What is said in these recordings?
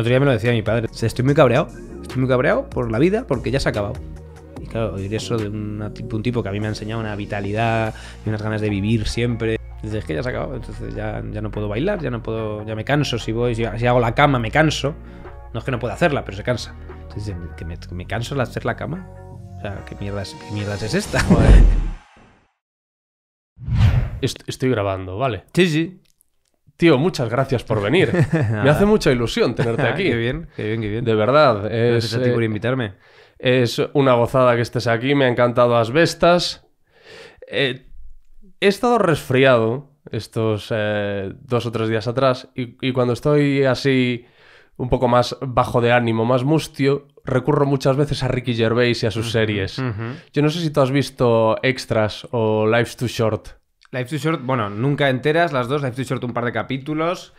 otro día me lo decía mi padre. Estoy muy cabreado. Estoy muy cabreado por la vida porque ya se ha acabado. Y claro, oír eso de un tipo que a mí me ha enseñado una vitalidad y unas ganas de vivir siempre. desde es que ya se ha acabado. Entonces ya, ya, no puedo bailar, ya no puedo. Ya me canso. Si voy, si, hago la cama, me canso. No es que no pueda hacerla, pero se cansa. Entonces, ¿que me, me canso de hacer la cama? O sea, ¿qué mierdas, qué mierdas es esta? Estoy grabando, ¿vale? Sí, sí. Tío, muchas gracias por venir. Me hace mucha ilusión tenerte ah, aquí. qué bien, qué bien, qué bien. De verdad. gracias a ti por eh, invitarme. Es una gozada que estés aquí. Me ha encantado Asbestas. Eh, he estado resfriado estos eh, dos o tres días atrás y, cuando estoy así un poco más bajo de ánimo, más mustio, recurro muchas veces a Ricky Gervais y a sus series. Yo no sé si tú has visto Extras o Life's Too Short. Life to Short, bueno, nunca enteras las dos. Life to Short un par de capítulos.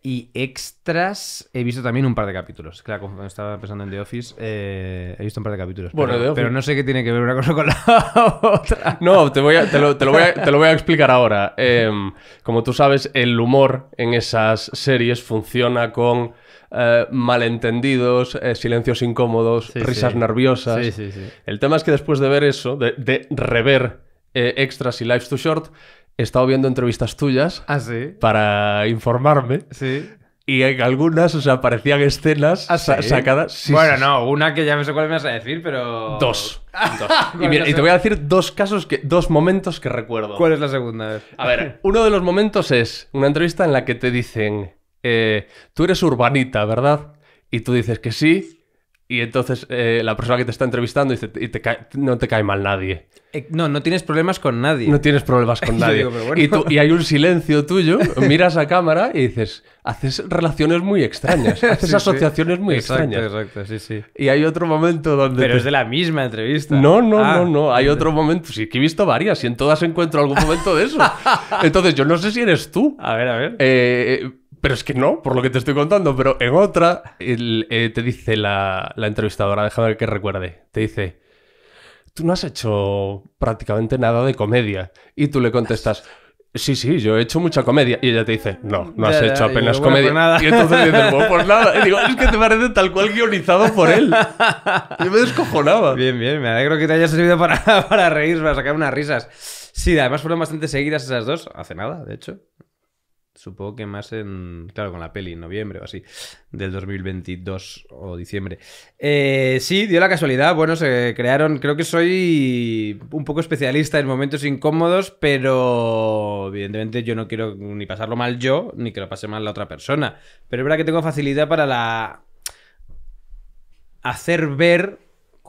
Y extras, he visto también un par de capítulos. Claro, estaba pensando en The Office, eh, he visto un par de capítulos. pero, no sé qué tiene que ver una cosa con la otra. No, te, lo, voy a, explicar ahora. Em, como tú sabes, el humor en esas series funciona con eh, malentendidos, eh, silencios incómodos, risas risas sí. nerviosas. Sí, el tema es que después de ver eso, de rever eh, extras y lives too short, he estado viendo entrevistas tuyas ah, para informarme. Y en algunas, o aparecían escenas ah, sacadas. bueno, no, una que ya no sé cuál me vas a decir, pero. Dos. y, te voy a decir dos casos, que, dos momentos que recuerdo. ¿Cuál es la segunda vez? A ver, uno de los momentos es una entrevista en la que te dicen: eh, Tú eres urbanita, ¿verdad? Y tú dices que sí. Y entonces eh, la persona que te está entrevistando dice: y te No te cae mal nadie. Eh, no, no tienes problemas con nadie. No tienes problemas con nadie. y, hay un silencio tuyo, miras a cámara y dices, haces relaciones muy extrañas, haces asociaciones muy extrañas. Exacto, sí, sí. Y hay otro momento donde... Pero es de la misma entrevista. No, no, no, ah. no. Hay otro momento, sí, que he visto varias y en todas encuentro algún momento de eso. Entonces, yo no sé si eres tú. A ver, a ver. Eh, eh, pero es que no, por lo que te estoy contando. Pero en otra, te dice la, entrevistadora, déjame que recuerde, te dice tú no has hecho prácticamente nada de comedia. Y tú le contestas, sí, sí, yo he hecho mucha comedia. Y ella te dice, no, no has hecho apenas comedia. Pues y entonces dices, bueno, pues nada. Y digo, es que te parece tal cual guionizado por él. Yo me descojonaba. Bien, bien, me alegro que te haya servido para, para reír, para sacar unas risas. Sí, además fueron bastante seguidas esas dos, hace nada, de hecho. Supongo que más en. Claro, con la peli, en noviembre o así, del 2022 o diciembre. Eh, sí, dio la casualidad. Bueno, se crearon. Creo que soy un poco especialista en momentos incómodos, pero evidentemente yo no quiero ni pasarlo mal yo, ni que lo pase mal la otra persona. Pero es verdad que tengo facilidad para la. hacer ver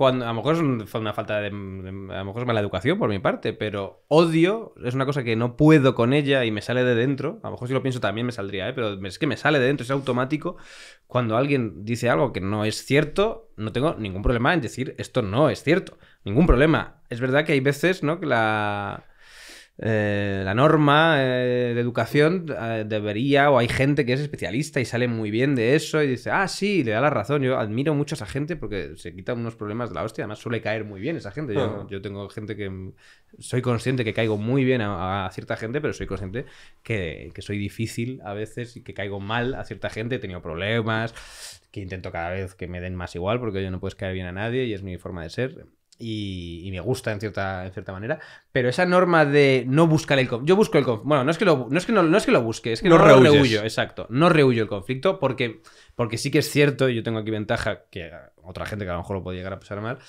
a lo mejor es una falta de, a lo mejor es mala educación por mi parte, pero odio es una cosa que no puedo con ella y me sale de dentro. A lo mejor si lo pienso también me saldría, ¿eh? pero es que me sale de dentro, es automático. Cuando alguien dice algo que no es cierto, no tengo ningún problema en decir esto no es cierto, ningún problema. Es verdad que hay veces, ¿no? Que la eh, la norma eh, de educación eh, debería, o hay gente que es especialista y sale muy bien de eso y dice, ah, sí, le da la razón. Yo admiro mucho a esa gente porque se quitan unos problemas de la hostia. Además, suele caer muy bien esa gente. Yo, ah. tengo gente que soy consciente que caigo muy bien a, cierta gente, pero soy consciente que, soy difícil a veces y que caigo mal a cierta gente. He tenido problemas que intento cada vez que me den más igual porque yo no puedes caer bien a nadie y es mi forma de ser y, me gusta en cierta, en cierta manera, pero esa norma de no buscar el conflicto, yo busco el conflicto, bueno, no es que lo, es no, es que lo busque, es que no, rehuyo, exacto, no rehuyo el conflicto porque, porque sí que es cierto, y yo tengo aquí ventaja que otra gente que a lo mejor lo puede llegar a pasar mal,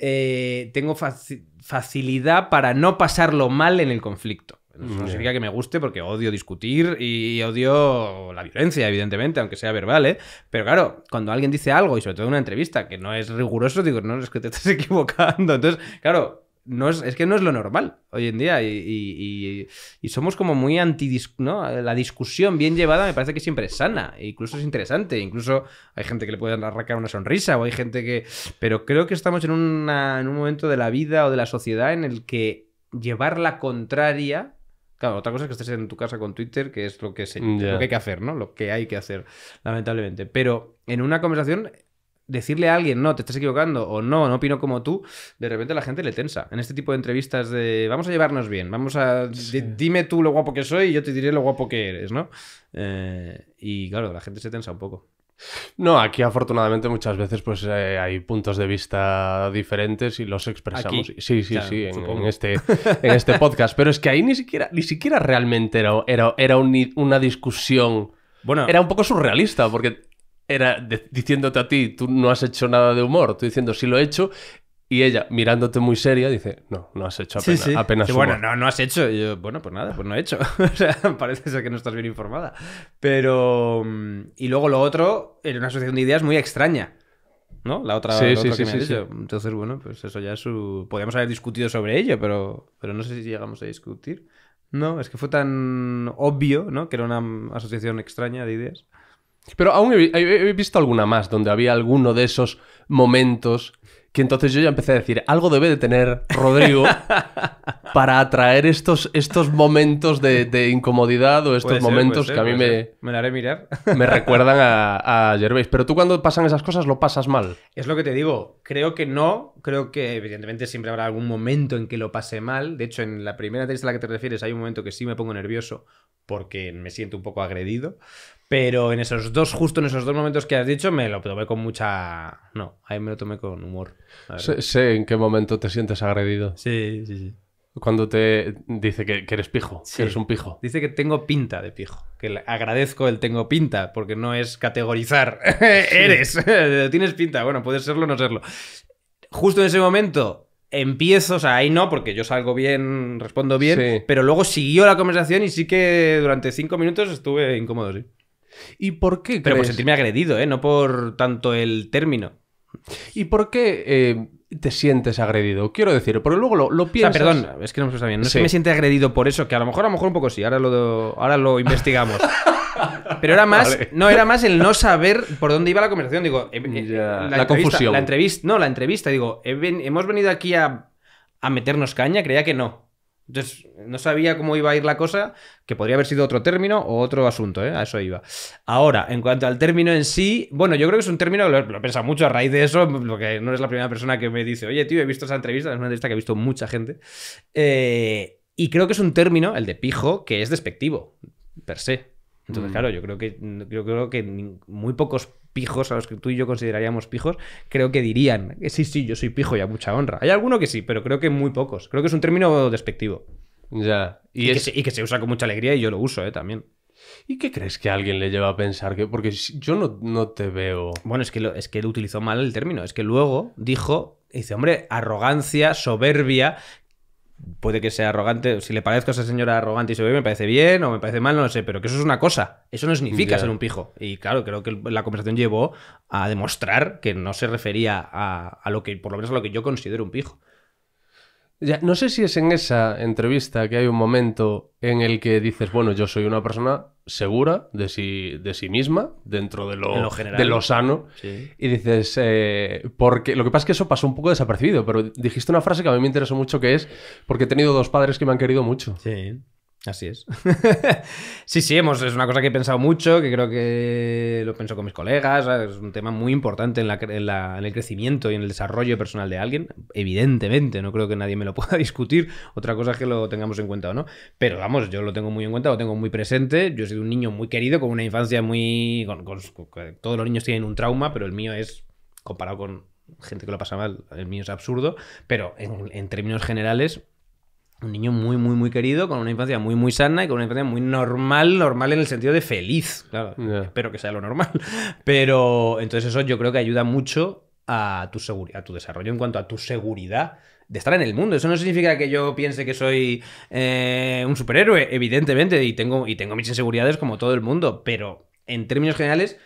eh, tengo facilidad para no pasarlo mal en el conflicto. No significa que me guste porque odio discutir y odio la violencia, evidentemente, aunque sea verbal, ¿eh? Pero claro, cuando alguien dice algo, y sobre todo en una entrevista, que no es riguroso, digo, no, es que te estás equivocando. Entonces, claro, no es, es, que no es lo normal hoy en día y, y, somos como muy anti ¿no? la discusión bien llevada me parece que siempre es sana e incluso es interesante incluso hay gente que le puede arrancar una sonrisa o hay gente que pero creo que estamos en, en un momento de la vida o de la sociedad en el que llevar la contraria Claro, otra cosa es que estés en tu casa con Twitter, que es lo que, hay que hacer, ¿no? Lo que hay que hacer, lamentablemente. Pero en una conversación, decirle a alguien, no, te estás equivocando, o no, no opino como tú, de repente la gente le tensa. En este tipo de entrevistas de, vamos a llevarnos bien, vamos a, dime tú lo guapo que soy y yo te diré lo guapo que eres, ¿no? Eh, y claro, la gente se tensa un poco. No, aquí afortunadamente muchas veces pues eh, hay puntos de vista diferentes y los expresamos. sí, sí, sí, en, este, en este podcast. Pero es que ahí ni siquiera, ni siquiera realmente era, era, una discusión. Bueno, era un poco surrealista porque era diciéndote a ti, tú no has hecho nada de humor, tú diciendo sí lo he hecho, y ella, mirándote muy seria, dice, no, no has hecho apenas, sí, Bueno, no, no has hecho. Y yo, bueno, pues nada, pues no he hecho. o sea, parece ser que no estás bien informada. Pero... Mm, y luego lo otro, era una asociación de ideas muy extraña. ¿No? La otra, que me dicho. Entonces, bueno, pues eso ya es su... Podríamos haber discutido sobre ello, pero, pero no sé si llegamos a discutir. No, es que fue tan obvio, ¿no? Que era una asociación extraña de ideas. Pero aún he, visto alguna más donde había alguno de esos momentos que entonces yo ya empecé a decir, algo debe de tener Rodrigo para atraer estos, estos momentos de, incomodidad o estos momentos que a mí me... Me haré mirar. me recuerdan a, a Gervais. Pero tú cuando pasan esas cosas lo pasas mal. Es lo que te digo. Creo que no. Creo que evidentemente siempre habrá algún momento en que lo pase mal. De hecho, en la primera entrevista a la que te refieres hay un momento que sí me pongo nervioso porque me siento un poco agredido. Pero en esos dos, justo en esos dos momentos que has dicho, me lo tomé con mucha. No, ahí me lo tomé con humor. Sé, en qué momento te sientes agredido. Sí, sí, sí. Cuando te dice que, que eres pijo, que eres un pijo. Dice que tengo pinta de pijo. Que agradezco el tengo pinta, porque no es categorizar. eres. Tienes pinta. Bueno, puedes serlo o no serlo. Justo en ese momento empiezo, o sea, ahí no, porque yo salgo bien, respondo bien, pero luego siguió la conversación y sí que durante cinco minutos estuve incómodo, sí. ¿Y por qué? Pero por sentirme agredido, ¿eh? No por tanto el término. ¿Y por qué eh, te sientes agredido? Quiero decir, porque luego lo, lo piensas. O sea, perdón, es que no me gusta bien. No sé, es me siente agredido por eso, que a lo mejor, a lo mejor un poco sí, ahora lo, ahora lo investigamos. Pero era más, no, era más el no saber por dónde iba la conversación. Digo, eh, eh, la, confusión. La entrevista, no, la entrevista. Digo, hemos venido aquí a, meternos caña, creía que no. Entonces, no sabía cómo iba a ir la cosa, que podría haber sido otro término o otro asunto, eh, a eso iba. Ahora, en cuanto al término en sí, bueno, yo creo que es un término, lo, he pensado mucho a raíz de eso, porque no es la primera persona que me dice, oye, tío, he visto esa entrevista, es una entrevista que ha visto mucha gente, y creo que es un término, el de pijo, que es despectivo, per se. Entonces, mm. claro, yo creo que yo creo que muy pocos pijos a los que tú y yo consideraríamos pijos, creo que dirían, eh, sí, sí, yo soy pijo y a mucha honra. Hay alguno que sí, pero creo que muy pocos. Creo que es un término despectivo. Ya. Y, que, se, usa con mucha alegría y yo lo uso, ¿eh? También. ¿Y qué crees que a alguien le lleva a pensar que.? Porque yo no, te veo. Bueno, es que, es que él utilizó mal el término. Es que luego dijo. Dice, hombre, arrogancia, soberbia, puede que sea arrogante. Si le parezco a esa señora arrogante y se ve, me parece bien o me parece mal, no lo sé, pero que eso es una cosa. Eso no significa ser un pijo. Y claro, creo que la conversación llevó a demostrar que no se refería a, a, lo que, por lo menos a lo que yo considero un pijo no sé si es en esa entrevista que hay un momento en el que dices, bueno, yo soy una persona segura de sí, de sí misma, dentro de lo, de sano. Y dices, eh, porque lo que pasa es que eso pasó un poco desapercibido, pero dijiste una frase que a mí me interesó mucho, que es, porque he tenido dos padres que me han querido mucho. Sí. Así es. sí, sí, hemos, es una cosa que he pensado mucho, que creo que lo pienso con mis colegas, es un tema muy importante en, en, el crecimiento y en el desarrollo personal de alguien, evidentemente, no creo que nadie me lo pueda discutir, otra cosa es que lo tengamos en cuenta o no, pero vamos, yo lo tengo muy en cuenta, lo tengo muy presente, yo soy sido un niño muy querido, con una infancia muy... todos los niños tienen un trauma, pero el mío es, comparado con gente que lo pasa mal, el mío es absurdo, pero en, en términos generales un niño muy, muy, muy querido, con una infancia muy, muy sana y con una infancia muy normal, normal en el sentido de feliz. Claro, espero que sea lo normal. Pero entonces eso yo creo que ayuda mucho a tu, a tu desarrollo en cuanto a tu seguridad de estar en el mundo. Eso no significa que yo piense que soy eh, un superhéroe, evidentemente, y tengo, y tengo mis inseguridades como todo el mundo, pero en términos generales,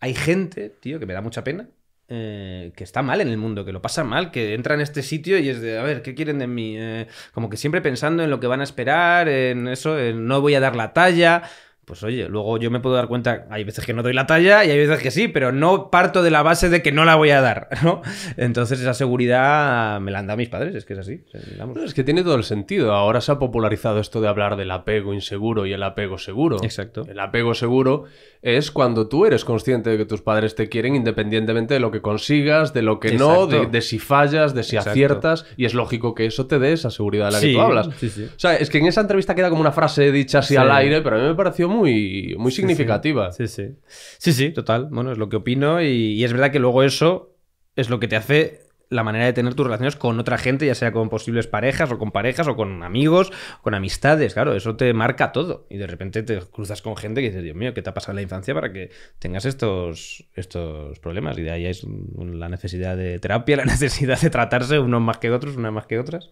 hay gente, tío, que me da mucha pena, eh, que está mal en el mundo, que lo pasa mal, que entra en este sitio y es de, a ver, ¿qué quieren de mí? Eh, como que siempre pensando en lo que van a esperar, en eso, no voy a dar la talla pues oye, luego yo me puedo dar cuenta, hay veces que no doy la talla y hay veces que sí, pero no parto de la base de que no la voy a dar, ¿no? Entonces esa seguridad me la han dado mis padres, es que es así. es que tiene todo el sentido. Ahora se ha popularizado esto de hablar del apego inseguro y el apego seguro. Exacto. El apego seguro es cuando tú eres consciente de que tus padres te quieren independientemente de lo que consigas, de lo que no, de, si fallas, de si aciertas, y es lógico que eso te dé esa seguridad de la que tú hablas. Sí, sí. O sea, es que en esa entrevista queda como una frase dicha así al aire, pero a mí me pareció muy muy, muy significativa. Sí. sí, sí. Sí, total. Bueno, es lo que opino y, es verdad que luego eso es lo que te hace la manera de tener tus relaciones con otra gente, ya sea con posibles parejas o con parejas o con amigos, con amistades, claro, eso te marca todo. Y de repente te cruzas con gente que dices, Dios mío, ¿qué te ha pasado en la infancia para que tengas estos, estos problemas? Y de ahí es la necesidad de terapia, la necesidad de tratarse unos más que otros, unas más que otras.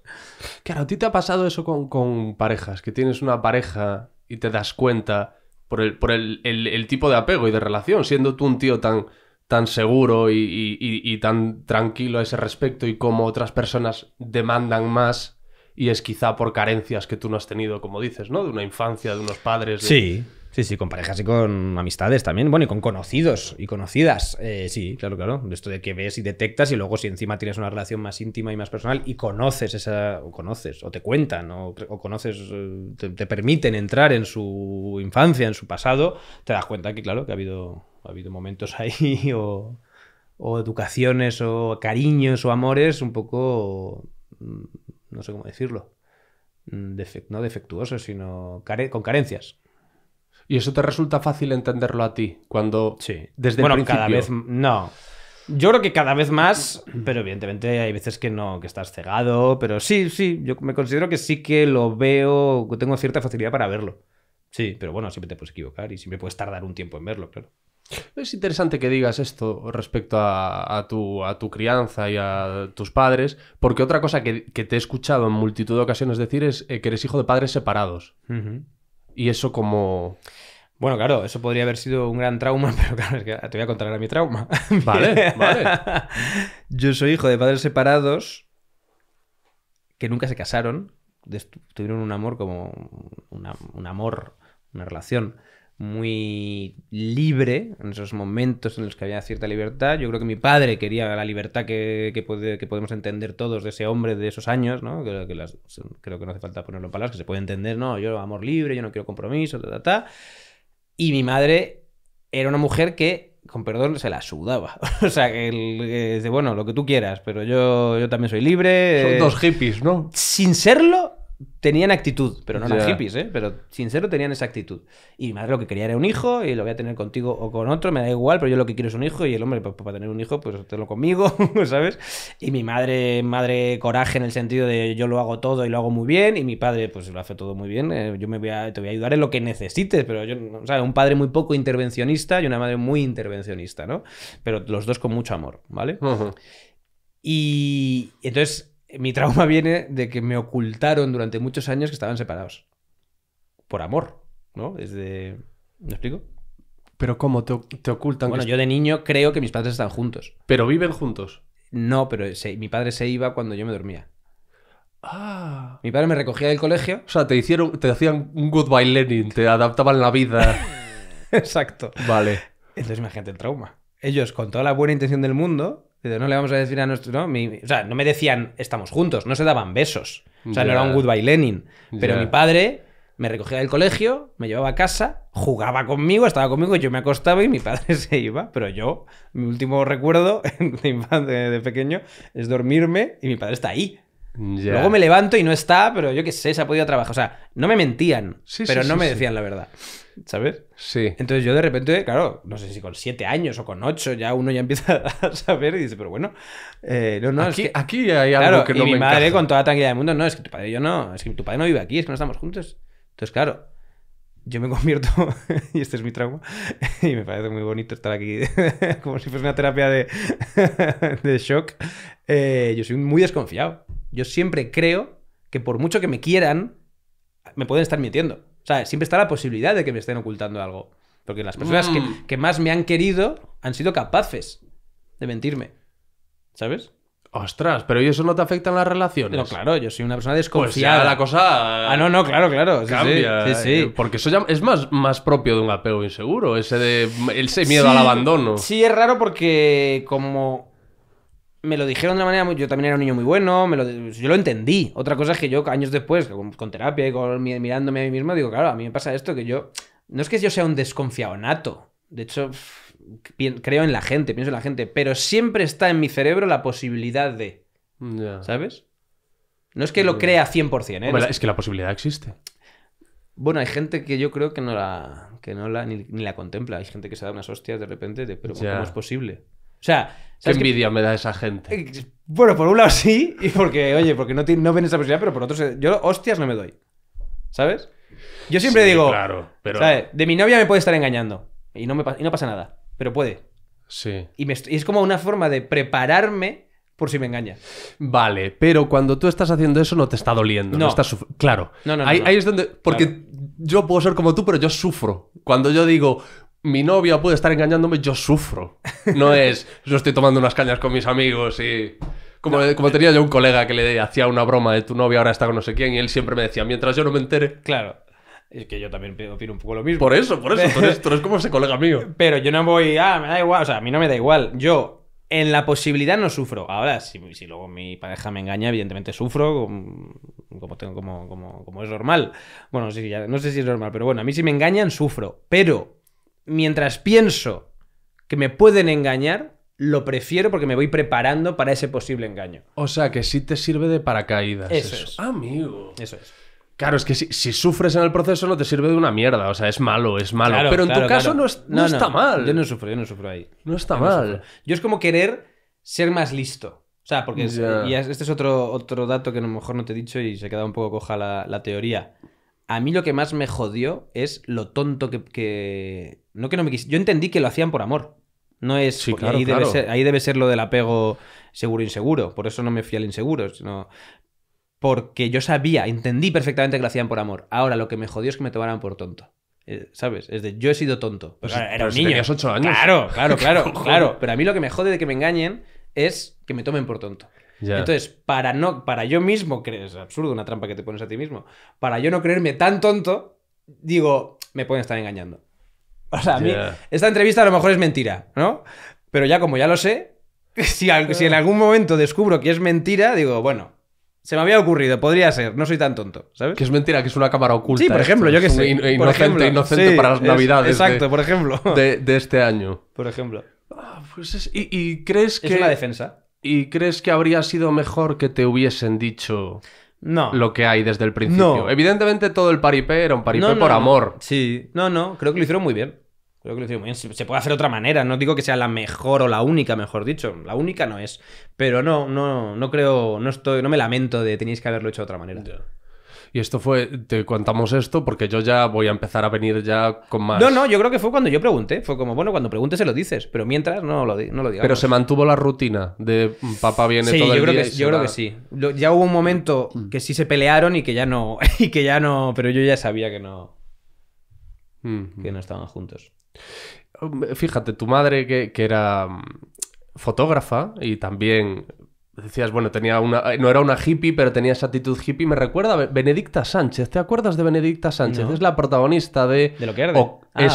Claro, ¿a ti te ha pasado eso con, con parejas? Que tienes una pareja y te das cuenta por el, por el, el, tipo de apego y de relación, siendo tú un tío tan, tan seguro y, tan tranquilo a ese respecto y como otras personas demandan más y es quizá por carencias que tú no has tenido, como dices, ¿no? De una infancia, de unos padres. Sí. Sí, sí, con parejas y con amistades también. Bueno, y con conocidos y conocidas. Eh, sí, claro, claro. Esto de que ves y detectas y luego si encima tienes una relación más íntima y más personal y conoces esa, o conoces, o te cuentan, o, conoces, eh, te, permiten entrar en su infancia, en su pasado, te das cuenta que, claro, que ha habido, ha habido momentos ahí o, o educaciones o cariños o amores un poco, mm, no sé cómo decirlo, mm, no defectuosos, sino con carencias. Y eso te resulta fácil entenderlo a ti cuando sí. desde bueno, cada vez no. Yo creo que cada vez más, pero evidentemente hay veces que no, que estás cegado, pero sí, sí, yo me considero que sí que lo veo, tengo cierta facilidad para verlo. Sí, pero bueno, siempre te puedes equivocar y siempre puedes tardar un tiempo en verlo, claro. Es interesante que digas esto respecto a, tu, a tu, crianza y a tus padres, porque otra cosa que, que, te he escuchado en multitud de ocasiones decir es eh, que eres hijo de padres separados. Uh y eso como... Bueno, claro, eso podría haber sido un gran trauma, pero claro, es que te voy a contar ahora mi trauma. Vale, vale. Yo soy hijo de padres separados que nunca se casaron, tuvieron un amor como un amor, una relación muy libre en esos momentos en los que había cierta libertad. Yo creo que mi padre quería la libertad que, podemos entender todos de ese hombre de esos años, ¿no? creo que no hace falta ponerlo en palabras, que se puede entender, ¿no? Yo amor libre, yo no quiero compromiso, ta, ta, ta. Y mi madre era una mujer que, con perdón, se la sudaba. o sea, que, de, bueno, lo que tú quieras, pero yo, yo también soy libre. Son dos hippies, ¿no? Sin serlo, tenían actitud, pero no eran hippies, ¿eh? Pero sincero tenían esa actitud. Y mi madre lo que quería era un hijo y lo voy a tener contigo o con otro, me da igual, pero yo lo que quiero es un hijo y el hombre, pues, para tener un hijo, pues tenlo conmigo, ¿sabes? Y mi madre, madre coraje en el sentido de yo lo hago todo y lo hago muy bien y mi padre, pues lo hace todo muy bien, eh, yo me voy te voy a ayudar en lo que necesites, pero yo, ¿sabes? Un padre muy poco intervencionista y una madre muy intervencionista, ¿no? Pero los dos con mucho amor, ¿vale? Y entonces mi trauma viene de que me ocultaron durante muchos años que estaban separados. Por amor, ¿no? Desde... ¿Me explico? Pero ¿cómo te, ocultan? Bueno, yo de niño creo que mis padres están juntos. ¿Pero viven juntos? No, pero mi padre se iba cuando yo me dormía. Ah. Mi padre me recogía del colegio. O sea, te hicieron, te hacían un goodbye learning, te adaptaban la vida. Exacto. Vale. Entonces imagínate el trauma. Ellos, con toda la buena intención del mundo, no le vamos a decir a nuestro. ¿no? o sea, no me decían estamos juntos, no se daban besos. O sea, no era un goodbye Lenin. Pero mi padre me recogía del colegio, me llevaba a casa, jugaba conmigo, estaba conmigo, yo me acostaba y mi padre se iba. Pero yo, mi último recuerdo de, de pequeño es dormirme y mi padre está ahí. Luego me levanto y no está, pero yo qué sé, se ha podido trabajar. O sea, no me mentían, pero no me decían la verdad. ¿sabes? Sí. Entonces yo de repente, claro, no sé si con siete años o con ocho ya uno ya empieza a saber y dice, pero bueno, eh, no, no, aquí, hay algo que no y mi madre con toda la tranquilidad del mundo, no, es que tu padre yo no, es que tu padre no vive aquí, es que no estamos juntos. Entonces, claro, yo me convierto, y este es mi trauma, y me parece muy bonito estar aquí como si fuese una terapia de, de shock, eh, yo soy muy desconfiado. Yo siempre creo que por mucho que me quieran, me pueden estar mintiendo. O sea, siempre está la posibilidad de que me estén ocultando algo. Porque las personas mm. que, más me han querido han sido capaces de mentirme. ¿Sabes? Ostras, pero ¿y eso no te afecta en las relaciones? No, claro, yo soy una persona pues desconfiada. Pues la cosa. Ah, no, no, claro, claro. Sí, cambia. Sí, eh, sí, Porque eso ya es más, más propio de un apego inseguro, ese de ese miedo al abandono. Sí, es raro porque como me lo dijeron de una manera muy. Yo también era un niño muy bueno, me lo, yo lo entendí. Otra cosa es que yo, años después, con, terapia y mirándome a mí mismo, digo, claro, a mí me pasa esto que yo. No es que yo sea un desconfiado nato. De hecho, creo en la gente, pienso en la gente, pero siempre está en mi cerebro la posibilidad de. ¿Sabes? No es que lo crea 100%, ¿eh? es que la posibilidad existe. Bueno, hay gente que yo creo que no la, que no la ni, la contempla. Hay gente que se da unas hostias de repente de, pero ¿cómo es posible? O sea... Qué envidia me da esa gente. Eh, bueno, por un lado sí, y porque, oye, porque no, ven esa posibilidad, pero por otro, yo hostias no me doy. ¿Sabes? Yo siempre digo, claro, pero... de mi novia me puede estar engañando y no, me, pasa nada, pero puede. Sí. Y, es como una forma de prepararme por si me engaña. Vale, pero cuando tú estás haciendo eso no te está doliendo, no, estás Claro. No, no, ahí, ahí, es donde... Porque yo puedo ser como tú, pero yo sufro. Cuando yo digo, mi novia puede estar engañándome, yo sufro. No es, yo estoy tomando unas cañas con mis amigos y... Como, tenía yo un colega que le hacía una broma de tu novia ahora está con no sé quién y él siempre me decía, mientras yo no me entere... Claro. Es que yo también opino un poco lo mismo. Por eso, por eso. tú, eres, como ese colega mío. Pero yo no voy, ah, me da igual. O sea, a mí no me da igual. Yo, en la posibilidad, no sufro. Ahora, si, si luego mi pareja me engaña, evidentemente sufro, como, tengo, como, como, como es normal. Bueno, sí, ya, no sé si es normal, pero bueno, a mí si me engañan, sufro. Pero mientras pienso que me pueden engañar, lo prefiero porque me voy preparando para ese posible engaño. O sea, que sí te sirve de paracaídas. Eso, Amigo. Eso es. Claro, es que si, sufres en el proceso no te sirve de una mierda, o sea, es malo, es malo. pero en tu caso no, está mal. Yo no sufro, yo no sufro ahí. No está mal. yo es como querer ser más listo. O sea, porque y este es otro, otro dato que a lo mejor no te he dicho y se queda un poco coja la teoría a mí lo que más me jodió es lo tonto que. que... No que no me quise. Yo entendí que lo hacían por amor. No es. ahí, Debe ser, lo del apego seguro-inseguro. E por eso no me fui al inseguro. Sino porque yo sabía, entendí perfectamente que lo hacían por amor. Ahora lo que me jodió es que me tomaran por tonto. Eh, ¿Sabes? Es de yo he sido tonto. Pues pero, era niño. 8 años. Claro, claro, claro, claro. Pero a mí lo que me jode de que me engañen es que me tomen por tonto. Entonces, para, no, para yo mismo, es absurdo una trampa que te pones a ti mismo, para yo no creerme tan tonto, digo, me pueden estar engañando. O sea, a mí, esta entrevista a lo mejor es mentira, ¿no? Pero ya como ya lo sé, si, en ah. algún momento descubro que es mentira, digo, bueno, se me había ocurrido, podría ser, no soy tan tonto, ¿sabes? Que es mentira, que es una cámara oculta. Sí, por ejemplo, yo que sé. inocente, inocente para las navidades. Exacto, por ejemplo. De, este año. Por ejemplo. Ah, pues y, y, crees que. Es una defensa. ¿Y crees que habría sido mejor que te hubiesen dicho no. lo que hay desde el principio? No. Evidentemente todo el paripé era un paripé por amor. Sí, no, no, creo que lo hicieron muy bien. Creo que lo hicieron muy bien. Se puede hacer otra manera, no digo que sea la mejor o la única, mejor dicho. La única no es. Pero no, no, no creo, no estoy, no me lamento de tenéis que haberlo hecho de otra manera. Y esto fue, te contamos esto porque yo ya voy a empezar a venir ya con más. No, no, yo creo que fue cuando yo pregunté. Fue como, bueno, cuando preguntes se lo dices, pero mientras no lo, no lo Pero se mantuvo la rutina de mm, papá viene sí, todo yo creo Que, yo creo que sí. Ya hubo un momento mm. que sí se pelearon y que ya no. Y que ya no. Pero yo ya sabía que no. Mm, que no estaban juntos. Fíjate, tu madre que, que era fotógrafa y también decías, bueno, tenía una, eh, no era una hippie, pero tenía esa actitud hippie. Me recuerda Benedicta Sánchez. ¿Te acuerdas de Benedicta Sánchez? Es la protagonista de... De lo que era. Ah,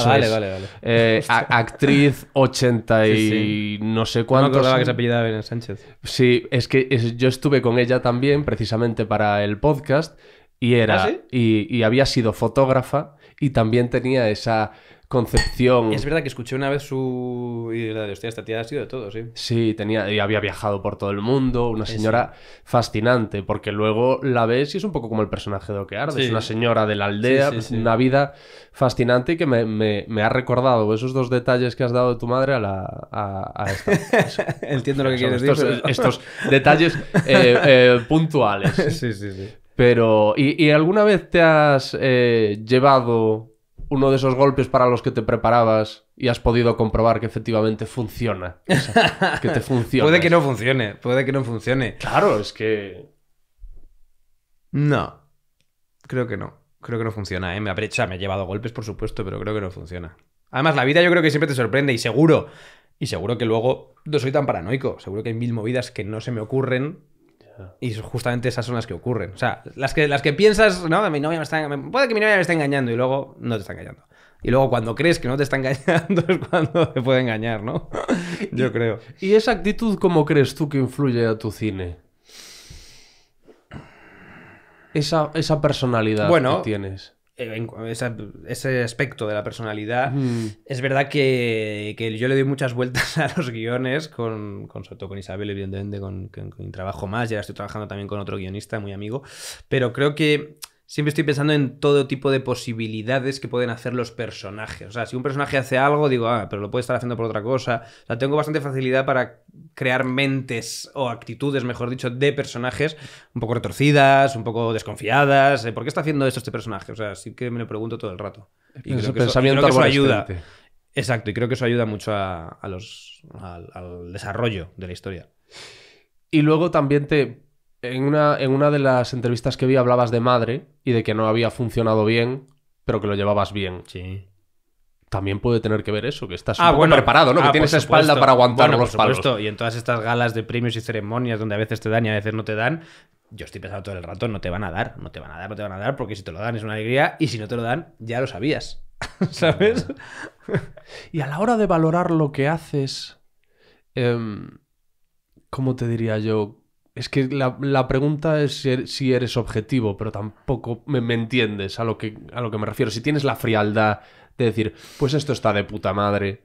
vale, vale, vale. Eh, actriz 80 y no sé cuántos. No acordaba que se apellidaba Sánchez. Sí, es que yo estuve con ella también precisamente para el podcast y era ¿Ah, sí? y había sido fotógrafa y también tenía esa concepción. Es verdad que escuché una vez su. Y de hostia, esta tía ha sido de todo, sí. Sí, tenía, y había viajado por todo el mundo, una señora fascinante, porque luego la ves y es un poco como el personaje de que arde. es una señora de la aldea, una vida fascinante y que me, ha recordado esos dos detalles que has dado de tu madre a la. A, esta, Entiendo lo que quieres decir. Estos detalles eh, eh, puntuales. sí, sí, sí. Pero, ¿y, alguna vez te has eh, llevado uno de esos golpes para los que te preparabas y has podido comprobar que efectivamente funciona. que te funciona. puede que no funcione, puede que no funcione. Claro, es que. No. Creo que no. Creo que no funciona, ¿eh? Me, ha me he llevado golpes, por supuesto, pero creo que no funciona. Además, la vida yo creo que siempre te sorprende y seguro. Y seguro que luego no soy tan paranoico. Seguro que hay mil movidas que no se me ocurren y justamente esas son las que ocurren. O sea, las que, las que piensas, no, mi novia me está, puede que mi novia me esté engañando y luego no te está engañando. Y luego cuando crees que no te está engañando es cuando te puede engañar, ¿no? Yo creo. ¿Y esa actitud cómo crees tú que influye a tu cine? Esa, personalidad que tienes. Eh, ese aspecto de la personalidad. Es verdad que, yo le doy muchas vueltas a los guiones, con, con sobre todo con Isabel, evidentemente, con trabajo más. Ya estoy trabajando también con otro guionista, muy amigo. Pero creo que siempre estoy pensando en todo tipo de posibilidades que pueden hacer los personajes. O sea, si un personaje hace algo, digo, ah, pero lo puede estar haciendo por otra cosa. O sea, tengo bastante facilidad para crear mentes o actitudes, mejor dicho, de personajes un poco retorcidas, un poco desconfiadas. Eh, ¿Por qué está haciendo esto este personaje? O sea, sí que me lo pregunto todo el rato. Y creo que, eso, ayuda. Exacto, y creo que eso ayuda mucho a, los, al desarrollo de la historia. Y luego también te, en una, en una de las entrevistas que vi hablabas de madre y de que no había funcionado bien, pero que lo llevabas bien. Sí. También puede tener que ver eso, que estás ah, preparado, ¿no? que ah, tienes espalda para aguantar los palos. Y en todas estas galas de premios y ceremonias donde a veces te dan y a veces no te dan, yo estoy pensando todo el rato, no te van a dar, no te van a dar, no te van a dar, porque si te lo dan es una alegría y si no te lo dan, ya lo sabías. ¿Sabes? y a la hora de valorar lo que haces, em, ¿cómo te diría yo? Es que la, pregunta es er-, si eres, objetivo, pero tampoco me, entiendes a lo, que, a lo que me refiero. Si tienes la frialdad de decir, pues esto está de puta madre.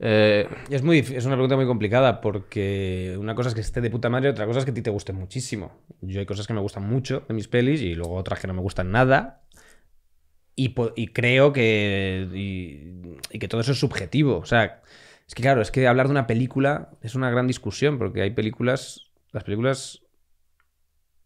Eh, es, muy, es una pregunta muy complicada porque una cosa es que esté de puta madre, otra cosa es que a ti te guste muchísimo. Yo hay cosas que me gustan mucho de mis pelis y luego otras que no me gustan nada. Y, creo que, y que todo eso es subjetivo. O sea, es que claro, es que hablar de una película es una gran discusión porque hay películas las películas.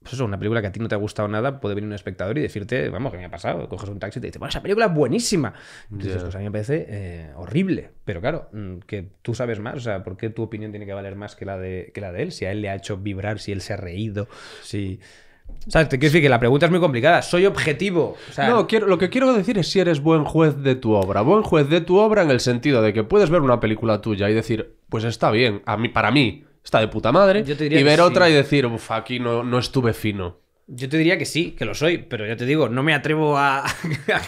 Pues eso, una película que a ti no te ha gustado nada, puede venir un espectador y decirte, vamos, ¿qué me ha pasado? Coges un taxi y te dice, bueno, esa película es buenísima. Entonces, a mí me parece eh, horrible. Pero claro, mm, que tú sabes más, o sea, ¿por qué tu opinión tiene que valer más que la de, que la de él? Si a él le ha hecho vibrar, si él se ha reído, si. O sea, te decir que la pregunta es muy complicada. Soy objetivo. no, quiero, lo que quiero decir es si eres buen juez de tu obra. Buen juez de tu obra en el sentido de que puedes ver una película tuya y decir, pues está bien, a mí, para mí está de puta madre. y ver otra y decir, uff, aquí no, no estuve fino. Yo te diría que sí, que lo soy, pero ya te digo, no me atrevo a,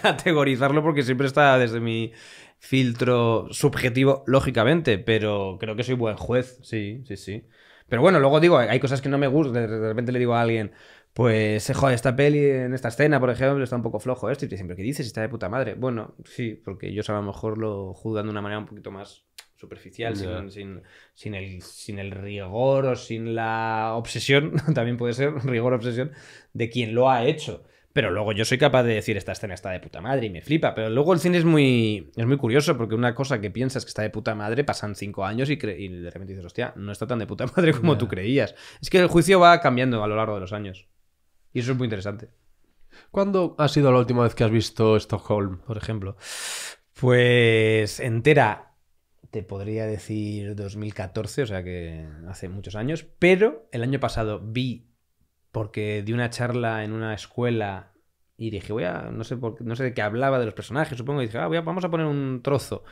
categorizarlo porque siempre está desde mi filtro subjetivo, lógicamente, pero creo que soy buen juez, sí, sí, sí. Pero bueno, luego digo, hay cosas que no me gustan, de repente le digo a alguien, pues, se eh, jode esta peli en esta escena, por ejemplo, está un poco flojo esto, y te dicen, qué dices? Está de puta madre. Bueno, sí, porque ellos a lo mejor lo juzgan de una manera un poquito más superficial, sin, sin, el, rigor o sin la obsesión, también puede ser rigor obsesión, de quien lo ha hecho. Pero luego yo soy capaz de decir esta escena está de puta madre y me flipa. Pero luego el cine es muy, es muy curioso porque una cosa que piensas que está de puta madre pasan cinco años y, y de repente dices, hostia, no está tan de puta madre como tú creías. Es que el juicio va cambiando a lo largo de los años. Y eso es muy interesante. ¿Cuándo ha sido la última vez que has visto Stockholm, por ejemplo? Pues entera te podría decir 2014, o sea que hace muchos años, pero el año pasado vi, porque di una charla en una escuela y dije, voy a, no sé, por, no sé de qué hablaba de los personajes, supongo, y dije, ah, voy a, vamos a poner un trozo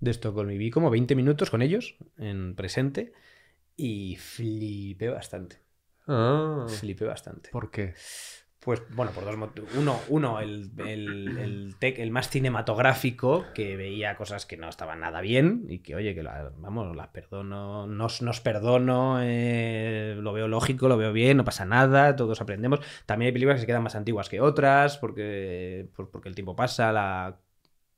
de esto con Y vi como 20 minutos con ellos en presente y flipé bastante. Ah, flipé bastante. ¿Por qué? Pues bueno, por dos motivos. Uno, uno el, más cinematográfico, que veía cosas que no estaban nada bien y que, oye, que vamos, las perdono, nos, nos perdono, eh, lo veo lógico, lo veo bien, no pasa nada, todos aprendemos. También hay películas que se quedan más antiguas que otras, porque, porque el tiempo pasa, la,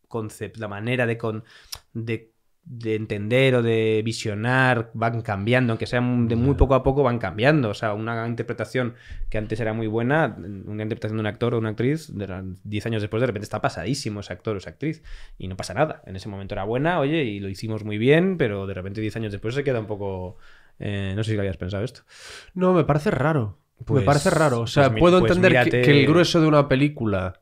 concept, la manera de, con, de de entender o de visionar van cambiando, aunque sean de muy poco a poco van cambiando. O sea, una interpretación que antes era muy buena, una interpretación de un actor o una actriz, 10 años después de repente está pasadísimo ese actor o esa actriz y no pasa nada. En ese momento era buena, oye, y lo hicimos muy bien, pero de repente 10 años después se queda un poco... Eh, no sé si lo habías pensado esto. No, me parece raro. me pues, parece raro. O sea, pues puedo pues entender que, que el grueso de una película,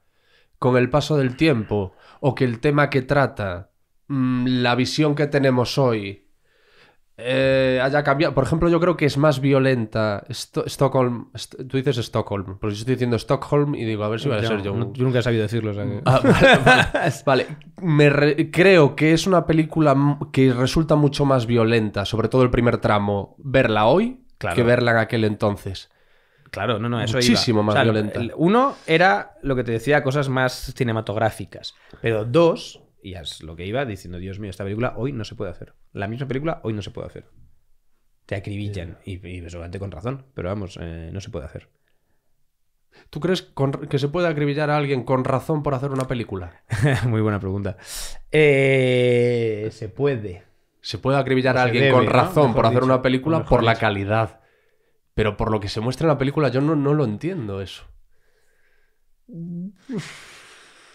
con el paso del tiempo, o que el tema que trata Mm, la visión que tenemos hoy eh, haya cambiado. Por ejemplo, yo creo que es más violenta Esto Stockholm. tú dices Stockholm, pero yo estoy diciendo Stockholm y digo, a ver si va a ser yo. yo nunca he sabido decirlo. Ah, vale, Me creo que es una película que resulta mucho más violenta, sobre todo el primer tramo, verla hoy que verla en aquel entonces. Claro, no, no, eso Muchísimo más violenta. uno era lo que te decía, cosas más cinematográficas. Pero dos, y es lo que iba diciendo, Dios mío, esta película hoy no se puede hacer. La misma película hoy no se puede hacer. Te acribillan, y, y, seguramente con razón, pero vamos, eh, no se puede hacer. ¿Tú crees que se puede acribillar a alguien con razón por hacer una película? Muy buena pregunta. Eh, se puede. Se puede acribillar a alguien con razón por hacer una película por la calidad. Pero por lo que se muestra en la película, yo no, no lo entiendo eso. Mm,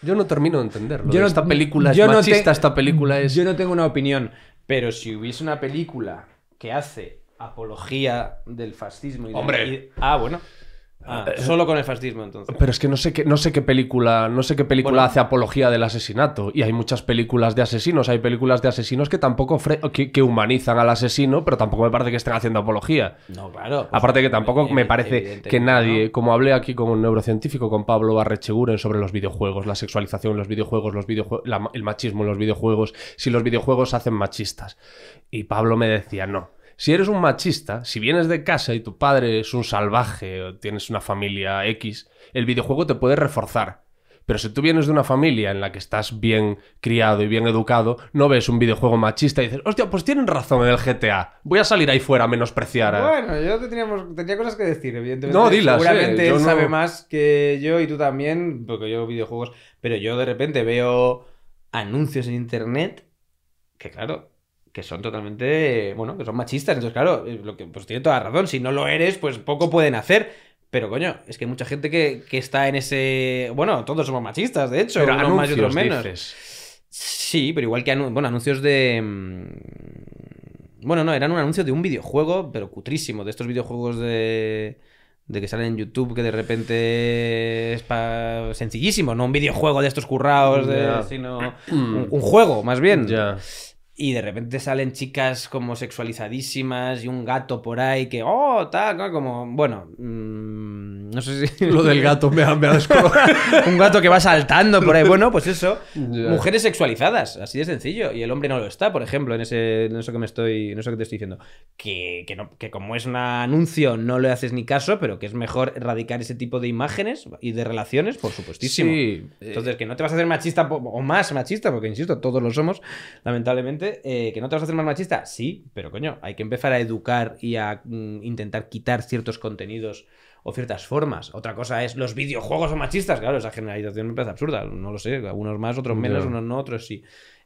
yo no termino de entenderlo. Yo no, esta película es machista, esta película es. Yo no tengo una opinión, pero si hubiese una película que hace apología del fascismo y Hombre. ah, bueno. Ah. Eh, solo con el fascismo entonces. Pero es que no sé qué, no sé película, no sé qué película hace apología del asesinato. Y hay muchas películas de asesinos, hay películas de asesinos que tampoco que, humanizan al asesino, pero tampoco me parece que estén haciendo apología. No, claro. Pues, Aparte que tampoco me parece que nadie, como hablé aquí con un neurocientífico, con Pablo Barrecheguren, sobre los videojuegos, la sexualización en los videojuegos, los el machismo en los videojuegos, si los videojuegos hacen machistas. Y Pablo me decía, no, si eres un machista, si vienes de casa y tu padre es un salvaje o tienes una familia X, el videojuego te puede reforzar. Pero si tú vienes de una familia en la que estás bien criado y bien educado, no ves un videojuego machista y dices, hostia, pues tienen razón en el GTA. Voy a salir ahí fuera a menospreciar. Bueno, yo tenía cosas que decir, evidentemente. No, dilas. Seguramente él sabe más que yo y tú también, porque yo videojuegos. Pero yo de repente veo anuncios en internet que, claro, que son totalmente, bueno, que son machistas. Entonces, claro, eh, lo que, pues tiene toda razón. Si no lo eres, pues poco pueden hacer. Pero coño, es que mucha gente que, que está en ese. Bueno, todos somos machistas, de hecho, pero más y otros menos. Sí, pero igual que anuncios de. Mm, bueno, no, eran un anuncio de un videojuego, pero cutrísimo, de estos videojuegos de de que salen en YouTube que de repente es sencillísimo, no un videojuego de estos currados, sino un, juego más bien. Ya y de repente salen chicas como sexualizadísimas y un gato por ahí que, oh, tal, como, bueno, mm, no sé si... Lo del gato me ha, me ha Un gato que va saltando por ahí, bueno, pues eso, mujeres sexualizadas, así de sencillo, y el hombre no lo está, por ejemplo, en, ese, en eso que me estoy, en eso que te estoy diciendo, que, que, no, que como es un anuncio no le haces ni caso, pero que es mejor erradicar ese tipo de imágenes y de relaciones, por supuestísimo. Sí. Eh. Entonces, que no te vas a hacer machista o más machista, porque insisto, todos lo somos, lamentablemente, eh, que no te vas a hacer más machista. Sí, pero coño, hay que empezar a educar y a mm, intentar quitar ciertos contenidos o ciertas formas. Otra cosa es los videojuegos son machistas. Claro, esa generalización me parece absurda. No lo sé, algunos más, otros menos, unos no, otros sí.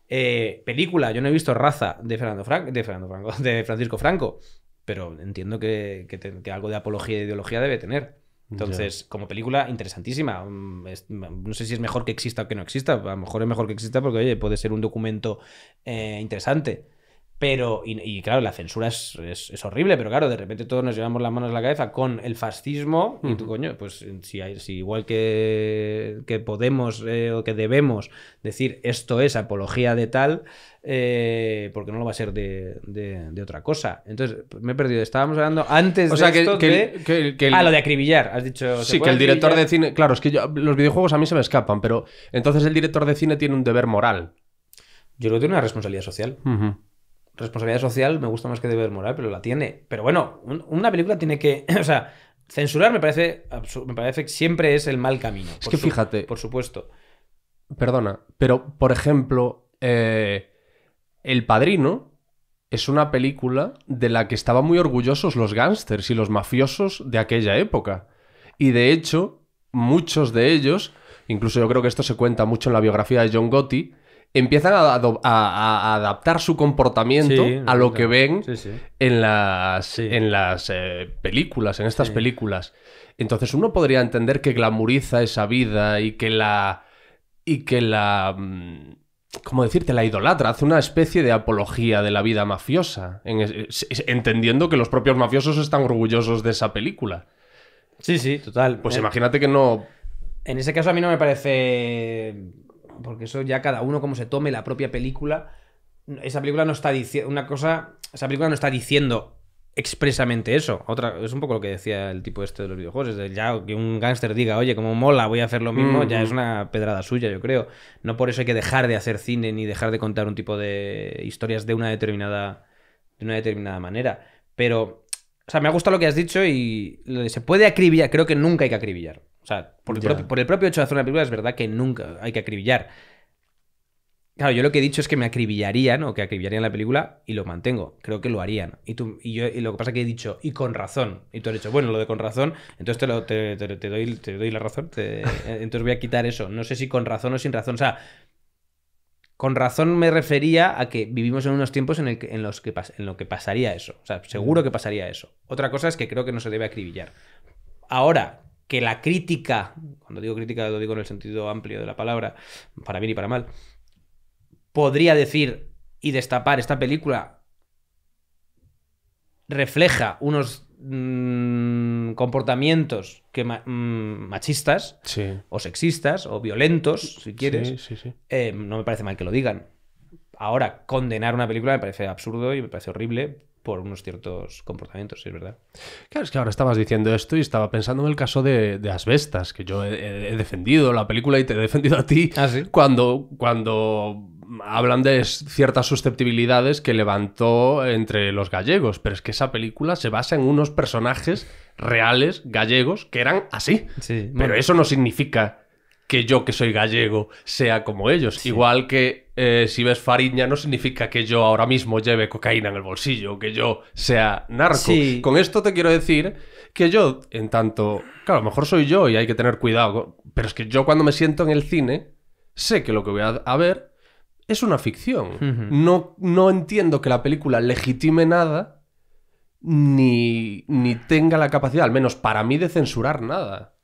Eh, película, yo no he visto Raza de Fernando, de Fernando de Francisco Franco, pero entiendo que, algo de apología de ideología debe tener. Entonces, como película, interesantísima. Mm, mm, no sé si es mejor que exista o que no exista. A lo mejor es mejor que exista porque, oye, puede ser un documento eh, interesante. Pero, y, claro, la censura es, horrible, pero claro, de repente todos nos llevamos las manos a la cabeza con el fascismo. Y tú, coño, pues si, hay, igual que, podemos eh, o que debemos decir esto es apología de tal, eh, porque no lo va a ser de, otra cosa. Entonces, me he perdido. Estábamos hablando antes de que, Ah, lo de acribillar, has dicho. Sí, que el director de cine... Claro, es que los videojuegos a mí se me escapan, pero entonces el director de cine tiene un deber moral. Yo creo que tiene una responsabilidad social responsabilidad social me gusta más que deber moral, pero la tiene. Pero bueno, una película tiene que. O sea, censurar me parece, me parece que siempre es el mal camino. Es que fíjate. Por supuesto. Perdona, pero por ejemplo, eh, El Padrino es una película de la que estaban muy orgullosos los gángsters y los mafiosos de aquella época. Y de hecho, muchos de ellos, incluso yo creo que esto se cuenta mucho en la biografía de John Gotti, empiezan a, adaptar su comportamiento a lo que ven en las, en las eh, películas, en estas películas. Entonces uno podría entender que glamuriza esa vida y que la... y que la... Mm, ¿Cómo decirte? La idolatra, hace una especie de apología de la vida mafiosa, entendiendo que los propios mafiosos están orgullosos de esa película. Sí, sí, total. Pues eh, imagínate que no... En ese caso a mí no me parece porque eso ya cada uno como se tome la propia película. Esa película no está diciendo una cosa, esa película no está diciendo expresamente eso. Otra es un poco lo que decía el tipo este de los videojuegos, ya que un gángster diga, "Oye, como mola, voy a hacer lo mismo", ya mm, es mm. una pedrada suya, yo creo. No por eso hay que dejar de hacer cine ni dejar de contar un tipo de historias de una determinada de una determinada manera, pero o sea, me ha gustado lo que has dicho y se puede acribillar, creo que nunca hay que acribillar. O sea, por el, propio, hecho de hacer una película es verdad que nunca hay que acribillar. Claro, yo lo que he dicho es que me acribillarían o que acribillarían la película y lo mantengo. Creo que lo harían. Y, tú, yo, y lo que pasa es que he dicho, y con razón. Y tú has dicho, bueno, lo de con razón, entonces te, lo, doy, la razón. entonces voy a quitar eso. No sé si con razón o sin razón. O sea, con razón me refería a que vivimos en unos tiempos en, los en lo que pasaría eso. O sea, seguro que pasaría eso. Otra cosa es que creo que no se debe acribillar. Ahora, que la crítica, cuando digo crítica lo digo en el sentido amplio de la palabra, para bien y para mal, podría decir y destapar esta película refleja unos mm, comportamientos que mm, machistas o sexistas o violentos, si quieres, eh, no me parece mal que lo digan. Ahora, condenar una película me parece absurdo y me parece horrible por unos ciertos comportamientos, es verdad. Claro, es que ahora estabas diciendo esto y estaba pensando en el caso de, Asbestas, que yo he, defendido la película y te he defendido a ti ah, cuando, cuando hablan de ciertas susceptibilidades que levantó entre los gallegos, pero es que esa película se basa en unos personajes reales gallegos que eran así. pero eso no significa que yo que soy gallego sea como ellos. Igual que eh, si ves Fariña no significa que yo ahora mismo lleve cocaína en el bolsillo, que yo sea narco. Con esto te quiero decir que yo, en tanto, claro, a lo mejor soy yo y hay que tener cuidado, pero es que yo cuando me siento en el cine, sé que lo que voy a ver es una ficción. no, entiendo que la película legitime nada ni tenga la capacidad, al menos para mí, de censurar nada.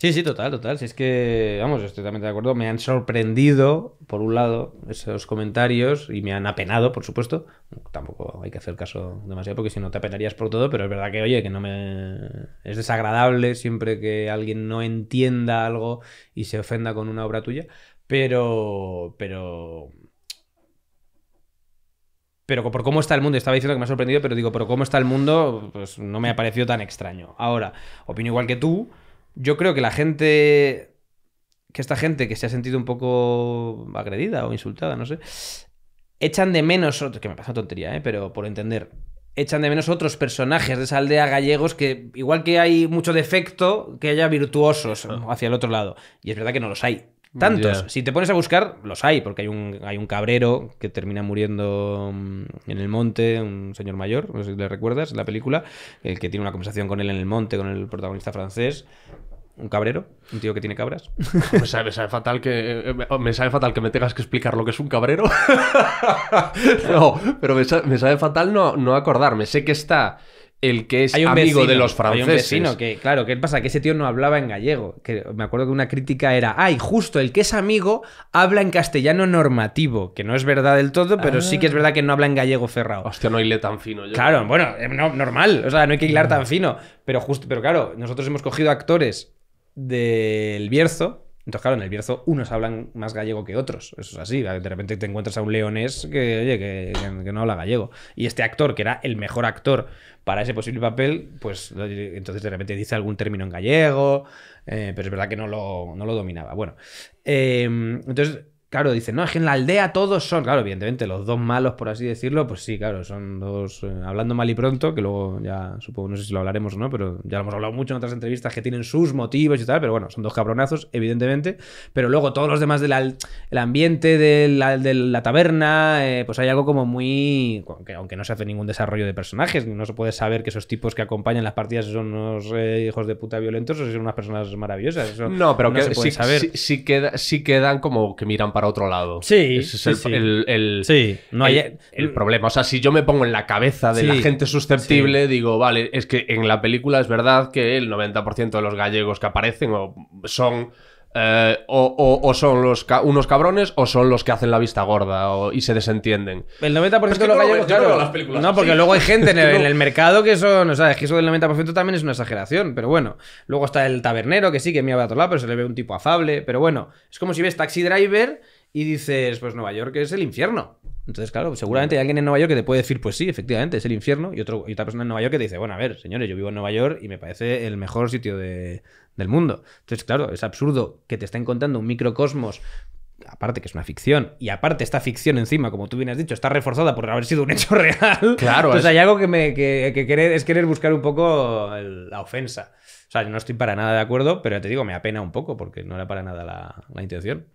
Sí, sí, total, total. Si es que, vamos, estoy totalmente de acuerdo. Me han sorprendido, por un lado, esos comentarios y me han apenado, por supuesto. Tampoco hay que hacer caso demasiado porque si no te apenarías por todo, pero es verdad que, oye, que no me. Es desagradable siempre que alguien no entienda algo y se ofenda con una obra tuya, pero. Pero. Pero por cómo está el mundo, estaba diciendo que me ha sorprendido, pero digo, por cómo está el mundo, pues no me ha parecido tan extraño. Ahora, opino igual que tú, yo creo que la gente. Que esta gente que se ha sentido un poco agredida o insultada, no sé. Echan de menos. Que me pasa tontería, ¿eh? Pero por entender echan de menos otros personajes de esa aldea gallegos que, igual que hay mucho defecto, que haya virtuosos ah. hacia el otro lado. Y es verdad que no los hay. Tantos. Si te pones a buscar, los hay, porque hay un, hay un cabrero que termina muriendo mm, en el monte, un señor mayor, no sé si le recuerdas, en la película, el que tiene una conversación con él en el monte, con el protagonista francés, un cabrero, un tío que tiene cabras. Me sabe, me fatal que eh, oh, me sabe fatal que me tengas que explicar lo que es un cabrero. no, pero me sabe, fatal no, no, acordarme. Sé que está el que es amigo de los franceses. Hay un vecino que, claro, ¿qué pasa? Que ese tío no hablaba en gallego. Que me acuerdo que una crítica era, ay, justo el que es amigo habla en castellano normativo, que no es verdad del todo, pero sí que es ah. verdad que no habla en gallego cerrado. Hostia, no le tan fino. Claro, bueno, eh, normal, o sea, no hay que hilar tan fino. Pero justo, pero claro, nosotros hemos cogido actores del Bierzo. Entonces, claro, en el Bierzo unos hablan más gallego que otros. Eso es así. De repente te encuentras a un leonés que, oye, que, no habla gallego. Y este actor, que era el mejor actor para ese posible papel, pues entonces de repente dice algún término en gallego, eh, pero es verdad que no lo, no lo dominaba. Bueno, eh, entonces Claro, dicen, no, es que en la aldea todos son. Claro, evidentemente, los dos malos, por así decirlo, pues sí, claro, son dos. Eh, hablando mal y pronto, que luego ya supongo, no sé si lo hablaremos o no, pero ya lo hemos hablado mucho en otras entrevistas que tienen sus motivos y tal, pero bueno, son dos cabronazos, evidentemente. Pero luego todos los demás del el ambiente de la, taberna, eh, pues hay algo como muy. Aunque, no se hace ningún desarrollo de personajes, no se puede saber que esos tipos que acompañan las partidas son unos eh, hijos de puta violentos o si son unas personas maravillosas. no, pero que sí, Sí, sí quedan como que miran para para otro lado. Sí. Ese es el, sí, no hay... el, problema. O sea, si yo me pongo en la cabeza de la gente susceptible, digo, vale, es que en la película es verdad que el 90% de los gallegos que aparecen son eh, o, son los unos cabrones o son los que hacen la vista gorda y se desentienden. El 90% de los películas, no, porque luego hay gente en el, mercado que son, o sea, es que eso del 90% también es una exageración, pero bueno. Luego está el tabernero que sí que mira a otro lado, pero se le ve un tipo afable, pero bueno, es como si ves Taxi Driver y dices, pues Nueva York es el infierno. Entonces, claro, seguramente hay alguien en Nueva York que te puede decir, pues sí, efectivamente, es el infierno, y, otro, y otra persona en Nueva York que te dice, bueno, a ver, señores, yo vivo en Nueva York y me parece el mejor sitio de, del mundo. Entonces, claro, es absurdo que te estén contando un microcosmos aparte que es una ficción, y aparte esta ficción encima, como tú bien has dicho, está reforzada por haber sido un hecho real. Claro. Entonces pues hay algo que, me, que, es querer buscar un poco la ofensa. O sea, yo no estoy para nada de acuerdo, pero te digo, me apena un poco porque no era para nada la, intención.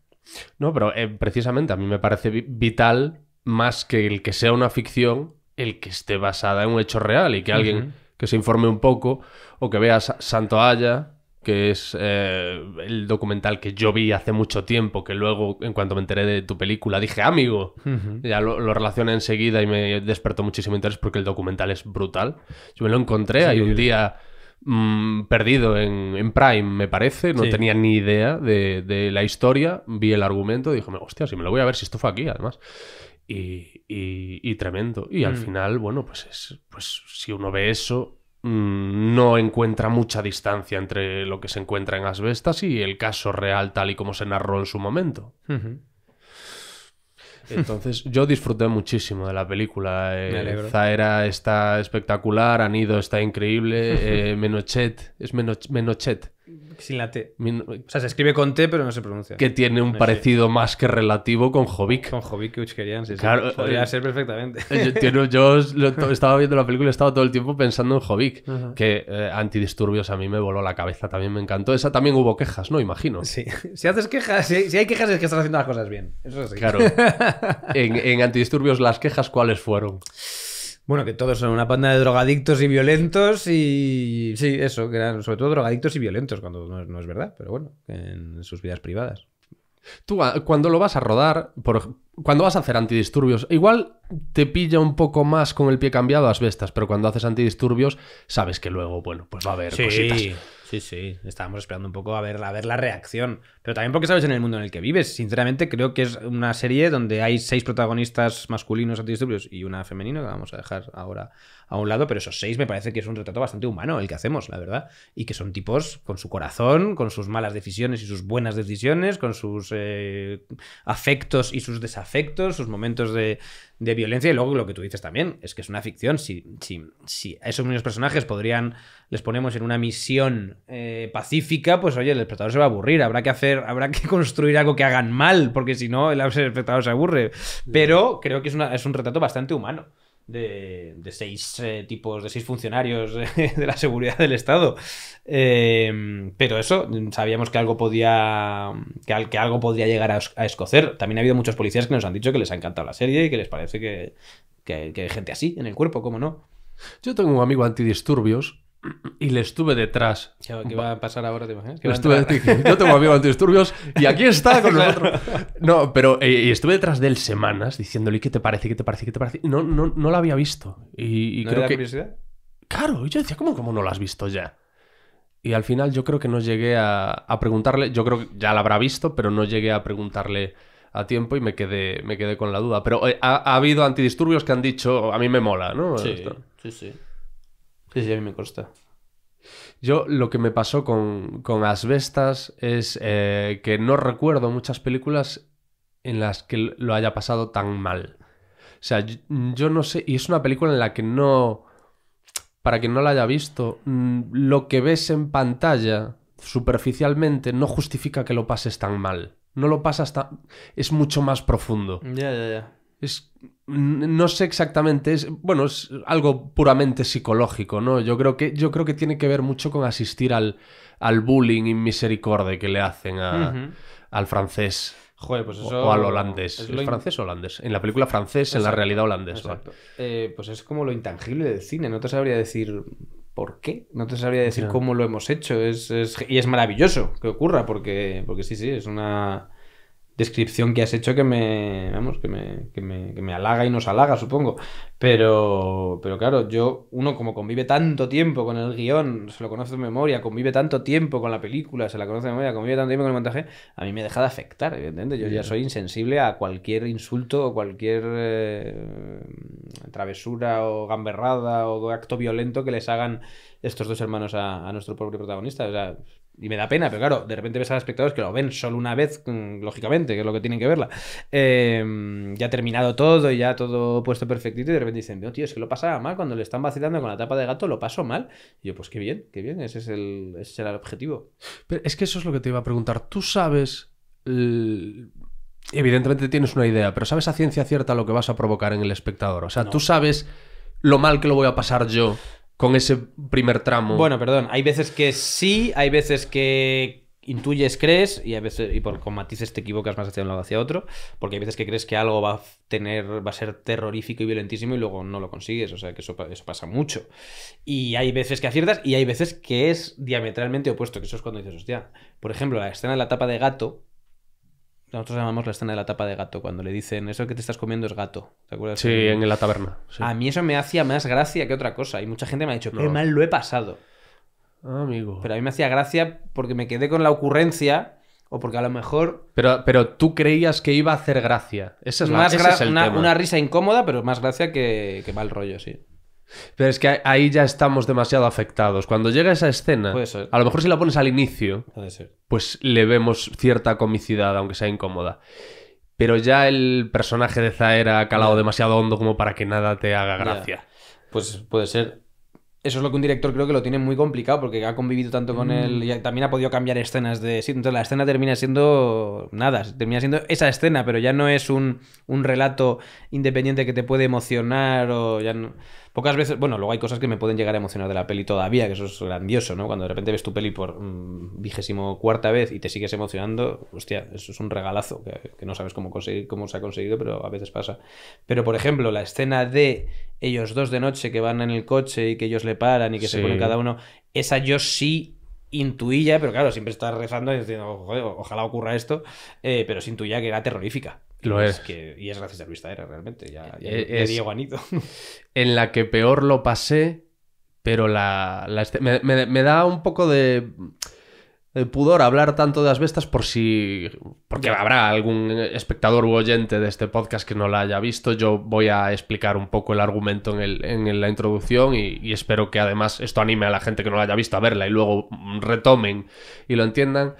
No, pero eh, precisamente a mí me parece vital más que el que sea una ficción, el que esté basada en un hecho real y que alguien que se informe un poco o que vea Santo Haya que es eh, el documental que yo vi hace mucho tiempo, que luego, en cuanto me enteré de tu película, dije, amigo, ya lo, relacioné enseguida y me despertó muchísimo interés porque el documental es brutal. Yo me lo encontré, ahí un día mm, perdido en, en, Prime, me parece, no tenía ni idea de, de, la historia, vi el argumento, y dije, hostia, si me lo voy a ver, si esto fue aquí, además. Y, y, tremendo. Y al mm. final, bueno, pues, es, pues si uno ve eso, Mm, no encuentra mucha distancia entre lo que se encuentra en Asbestas y el caso real tal y como se narró en su momento. Entonces, yo disfruté muchísimo de la película. Eh, está espectacular, Anido está increíble, eh, Menochet, es Menochet, sin la T. O sea, se escribe con T, pero no se pronuncia. Que tiene un parecido más que relativo con Jovic. Con Jovic que querían, sí, Podría eh, ser perfectamente. Eh, yo, estaba viendo la película y estaba todo el tiempo pensando en Jovic. Que eh, antidisturbios a mí me voló la cabeza, también me encantó. Esa también hubo quejas, ¿no? Imagino. Sí. Si haces quejas, si, hay quejas es que estás haciendo las cosas bien. Eso sí. Claro. en, en antidisturbios, las quejas, ¿cuáles fueron? Bueno, que todos son una panda de drogadictos y violentos y... Sí, eso, que eran sobre todo drogadictos y violentos, cuando no, es verdad, pero bueno, en sus vidas privadas. Tú, ah, cuando lo vas a rodar, por, cuando vas a hacer antidisturbios, igual te pilla un poco más con el pie cambiado a bestas, pero cuando haces antidisturbios, sabes que luego, bueno, pues va a haber sí, Sí, sí, estábamos esperando un poco a ver, a ver la reacción. Pero también porque sabes en el mundo en el que vives. Sinceramente, creo que es una serie donde hay seis protagonistas masculinos antidisturbios y una femenina, que vamos a dejar ahora a un lado, pero esos seis me parece que es un retrato bastante humano el que hacemos, la verdad. Y que son tipos con su corazón, con sus malas decisiones y sus buenas decisiones, con sus eh, afectos y sus desafectos, sus momentos de, violencia y luego lo que tú dices también es que es una ficción. Si, si, si a esos mismos personajes podrían, les ponemos en una misión eh, pacífica, pues oye, el espectador se va a aburrir, habrá que hacer habrá que construir algo que hagan mal, porque si no, el espectador se aburre. Pero creo que es, un retrato bastante humano. De, seis eh, tipos, de seis funcionarios de la seguridad del Estado. Em, pero eso, sabíamos que algo podía. que, algo podría llegar a, escocer. También ha habido muchos policías que nos han dicho que les ha encantado la serie y que les parece que, que, hay gente así en el cuerpo, como no? Yo tengo un amigo antidisturbios y le estuve detrás. ¿Qué va a pasar ahora? ¿Te imaginas? yo tengo antidisturbios y aquí está con No, pero eh, y estuve detrás de él semanas diciéndole, ¿qué te parece? ¿Qué te parece? ¿Qué te parece? No, no, no lo había visto. Y, creo que... Claro, yo decía, ¿cómo, no lo has visto ya? Y al final yo creo que no llegué a, preguntarle, yo creo que ya la habrá visto, pero no llegué a preguntarle a tiempo y me quedé, me quedé con la duda. Pero eh, ha, habido antidisturbios que han dicho, a mí me mola, ¿no? sí, sí. Sí, a mí me consta. Yo lo que me pasó con, con Asbestas es eh, que no recuerdo muchas películas en las que lo haya pasado tan mal. O sea, yo, no sé, y es una película en la que no, para quien no la haya visto, mm, lo que ves en pantalla superficialmente no justifica que lo pases tan mal. No lo pasas tan... es mucho más profundo. Ya, ya, ya. Es, no sé exactamente, es, bueno, es algo puramente psicológico, ¿no? Yo creo que, yo creo que tiene que ver mucho con asistir al, al bullying misericordia que le hacen a, al francés. Joder, pues o, al holandés. ¿Es, francés o holandés? En la película francés, en la realidad holandés. Exacto. Eh, pues es como lo intangible del cine. No te sabría decir por qué. No te sabría decir cómo lo hemos hecho. es, y es maravilloso que ocurra, porque, porque sí, sí, es una descripción que has hecho que me, vamos, que me, que halaga y nos halaga, supongo. Pero, pero claro, yo, uno como convive tanto tiempo con el guión, se lo conoce de memoria, convive tanto tiempo con la película, se la conoce de memoria, convive tanto tiempo con el montaje, a mí me deja de afectar, evidentemente. Yo ya soy insensible a cualquier insulto o cualquier eh, travesura o gamberrada o acto violento que les hagan estos dos hermanos a, a nuestro propio protagonista. O sea, y me da pena, pero claro, de repente ves a los espectadores que lo ven solo una vez, mm, lógicamente, que es lo que tienen que verla. Em, ya ha terminado todo y ya todo puesto perfectito y de repente dicen, no, tío, es que lo pasaba mal cuando le están vacilando con la tapa de gato, lo paso mal. Y yo, pues qué bien, qué bien, ese es el, el objetivo. Pero es que eso es lo que te iba a preguntar. ¿Tú sabes evidentemente tienes una idea, pero sabes a ciencia cierta lo que vas a provocar en el espectador. O sea, tú sabes lo mal que lo voy a pasar yo con ese primer tramo. Bueno, perdón, hay veces que sí, hay veces que intuyes, crees, y a veces, y por, con matices te equivocas más hacia un lado hacia otro, porque hay veces que crees que algo va a tener, va a ser terrorífico y violentísimo y luego no lo consigues, o sea que eso, eso pasa mucho. Y hay veces que aciertas y hay veces que es diametralmente opuesto, que eso es cuando dices, hostia, por ejemplo, la escena de la tapa de gato, nosotros llamamos la escena de la tapa de gato, cuando le dicen eso que te estás comiendo es gato. ¿Te acuerdas? Sí, en la taberna. A mí eso me hacía más gracia que otra cosa. Y mucha gente me ha dicho, que qué mal lo he pasado. Ah, amigo. Pero a mí me hacía gracia porque me quedé con la ocurrencia o porque a lo mejor... Pero, pero tú creías que iba a hacer gracia. Esa es la más es una, risa incómoda, pero más gracia que, que mal rollo, sí. Pero es que ahí ya estamos demasiado afectados. Cuando llega esa escena, a lo mejor si la pones al inicio, pues le vemos cierta comicidad, aunque sea incómoda. Pero ya el personaje de Zaera ha calado demasiado hondo como para que nada te haga gracia. Pues puede ser. Eso es lo que un director creo que lo tiene muy complicado porque ha convivido tanto con él mm. y también ha podido cambiar escenas de Entonces la escena termina siendo nada, termina siendo esa escena, pero ya no es un, un relato independiente que te puede emocionar o ya no... Pocas veces, bueno, luego hay cosas que me pueden llegar a emocionar de la peli todavía, que eso es grandioso, ¿no? Cuando de repente ves tu peli por mm, vigésimo cuarta vez y te sigues emocionando, hostia, eso es un regalazo que, no sabes cómo conseguir, cómo se ha conseguido, pero a veces pasa. Pero, por ejemplo, la escena de ellos dos de noche que van en el coche y que ellos le paran y que se ponen cada uno, esa yo sí intuía, pero claro, siempre estás rezando y diciendo, ojalá ocurra esto, eh, pero sí intuía que era terrorífica es. Que, y es gracias a Luis Taera, realmente. Ya, eh, es, Diego Anito. En la que peor lo pasé, pero la. Este, me, da un poco de, pudor hablar tanto de asbestas por si. Porque habrá algún espectador u oyente de este podcast que no la haya visto. Yo voy a explicar un poco el argumento en, el, en la introducción y, y espero que además esto anime a la gente que no la haya visto a verla y luego retomen y lo entiendan.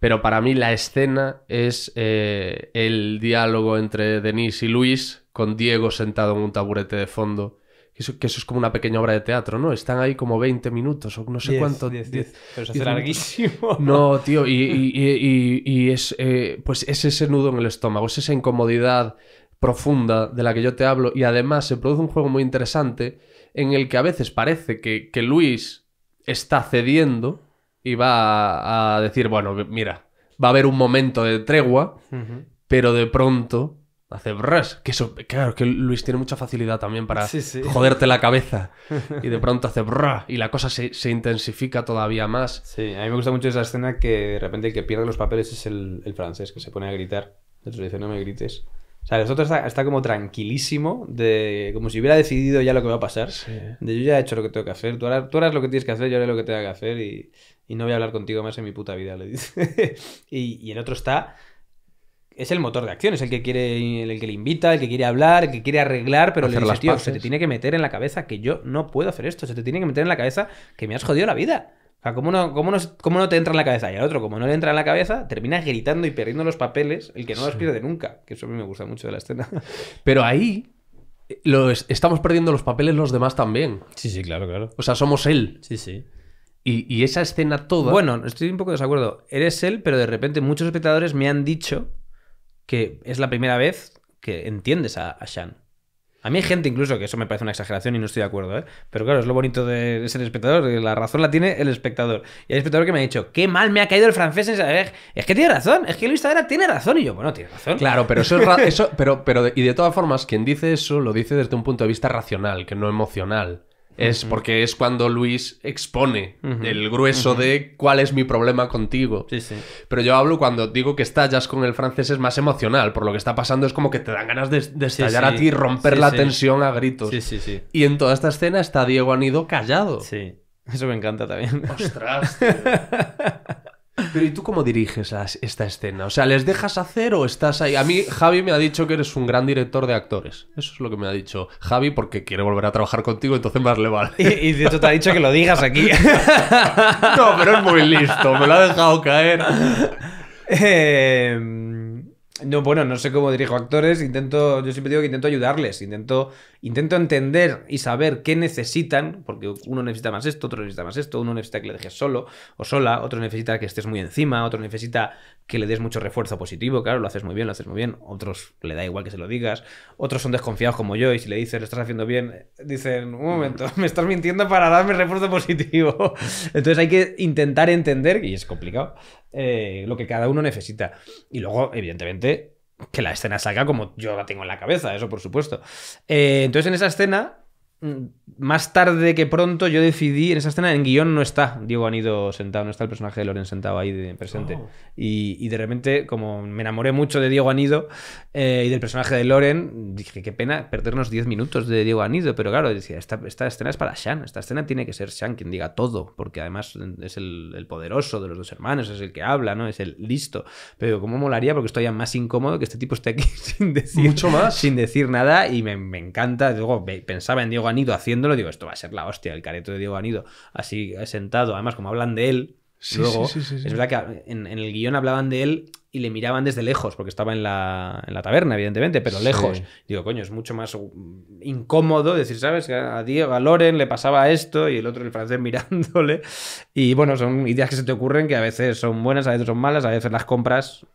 Pero para mí la escena es eh, el diálogo entre Denise y Luis, con Diego sentado en un taburete de fondo. Eso, que eso es como una pequeña obra de teatro, ¿no? Están ahí como 20 minutos o no sé cuánto. 10, pero se hace larguísimo. No, tío, y, es, eh, pues es ese nudo en el estómago, es esa incomodidad profunda de la que yo te hablo. Y además se produce un juego muy interesante en el que a veces parece que, que Luis está cediendo y a, a decir, bueno, mira, va a haber un momento de tregua, pero de pronto hace brush. Que eso, claro, que Luis tiene mucha facilidad también para joderte la cabeza. Y de pronto hace brush y la cosa se, intensifica todavía más. Sí, a mí me gusta mucho esa escena que de repente el que pierde los papeles es el, el francés, que se pone a gritar. Entonces dice, no me grites. O sea, el otro está, está, como tranquilísimo, de como si hubiera decidido ya lo que va a pasar. De yo ya he hecho lo que tengo que hacer, tú harás, tú lo que tienes que hacer, yo haré lo que tenga que hacer y, y no voy a hablar contigo más en mi puta vida, le dice. y, y el otro está es el motor de acción, es el que quiere, el que le invita, el que quiere hablar, el que quiere arreglar, pero le dice, tío, se te tiene que meter en la cabeza que yo no puedo hacer esto, se te tiene que meter en la cabeza que me has jodido la vida. O sea, ¿cómo no, no, te entra en la cabeza? Y al otro, como no le entra en la cabeza, termina gritando y perdiendo los papeles, el que no los pierde nunca. Que eso a mí me gusta mucho de la escena. Pero ahí eh, los, estamos perdiendo los papeles los demás también. Sí, sí, claro, claro. O sea, somos él. Sí, sí. Y, esa escena toda. Bueno, estoy un poco desacuerdo. Eres él, pero de repente muchos espectadores me han dicho que es la primera vez que entiendes a, a Shan. A mí hay gente incluso que eso me parece una exageración y no estoy de acuerdo, ¿eh? Pero claro, es lo bonito de ser espectador, la razón la tiene el espectador. Y hay espectador que me ha dicho, qué mal me ha caído el francés en esa... Es que tiene razón, es que Luis Tadera tiene razón. Y yo, bueno, tiene razón. Claro, pero eso es... eso, pero, pero, y de todas formas, quien dice eso lo dice desde un punto de vista racional, que no emocional es porque es cuando Luis expone el grueso de cuál es mi problema contigo. Sí, sí. Pero yo hablo cuando digo que estallas con el francés es más emocional, por lo que está pasando es como que te dan ganas de, estallar a ti, y romper la tensión a gritos. Y en toda esta escena está Diego Anido callado. Sí, eso me encanta también. Ostras. Pero ¿y tú cómo diriges esta escena? O sea, ¿les dejas hacer o estás ahí? A mí Javi me ha dicho que eres un gran director de actores. Eso es lo que me ha dicho Javi porque quiere volver a trabajar contigo, entonces más le vale. Y, y de hecho te ha dicho que lo digas aquí. no, pero es muy listo, me lo ha dejado caer. Eh no, bueno, no sé cómo dirijo actores, intento, yo siempre digo que intento ayudarles, intento, intento entender y saber qué necesitan, porque uno necesita más esto, otro necesita más esto, uno necesita que le dejes solo o sola, otro necesita que estés muy encima, otro necesita que le des mucho refuerzo positivo, claro, lo haces muy bien, lo haces muy bien, otros le da igual que se lo digas, otros son desconfiados como yo y si le dices lo estás haciendo bien, dicen, un momento, me estás mintiendo para darme refuerzo positivo. Entonces hay que intentar entender, y es complicado, eh, lo que cada uno necesita. Y luego, evidentemente, que la escena salga como yo la tengo en la cabeza, eso por supuesto. Eh, entonces en esa escena Mm, más tarde que pronto yo decidí, en esa escena en guión no está Diego Anido sentado, no está el personaje de Loren sentado ahí presente. Oh. Y, y, de repente, como me enamoré mucho de Diego Anido eh, y del personaje de Loren, dije, qué pena perdernos 10 minutos de Diego Anido, pero claro, decía, esta, esta, escena es para Sean, esta escena tiene que ser Sean quien diga todo, porque además es el, poderoso de los dos hermanos, es el que habla, ¿no? Es el listo. Pero cómo molaría, porque estoy más incómodo que este tipo esté aquí sin decir, mucho más. Sin decir nada y me, me encanta. Luego pensaba en Diego han Anido haciéndolo, digo, esto va a ser la hostia, el careto de Diego Anido así sentado. Además, como hablan de él, luego, es verdad que en, el guión hablaban de él y le miraban desde lejos, porque estaba en la, en la taberna, evidentemente, pero lejos. Digo, coño, es mucho más mm, incómodo decir, ¿sabes? A Diego, a Loren le pasaba esto y el otro, el francés, mirándole. Y bueno, son ideas que se te ocurren que a veces son buenas, a veces son malas, a veces las compras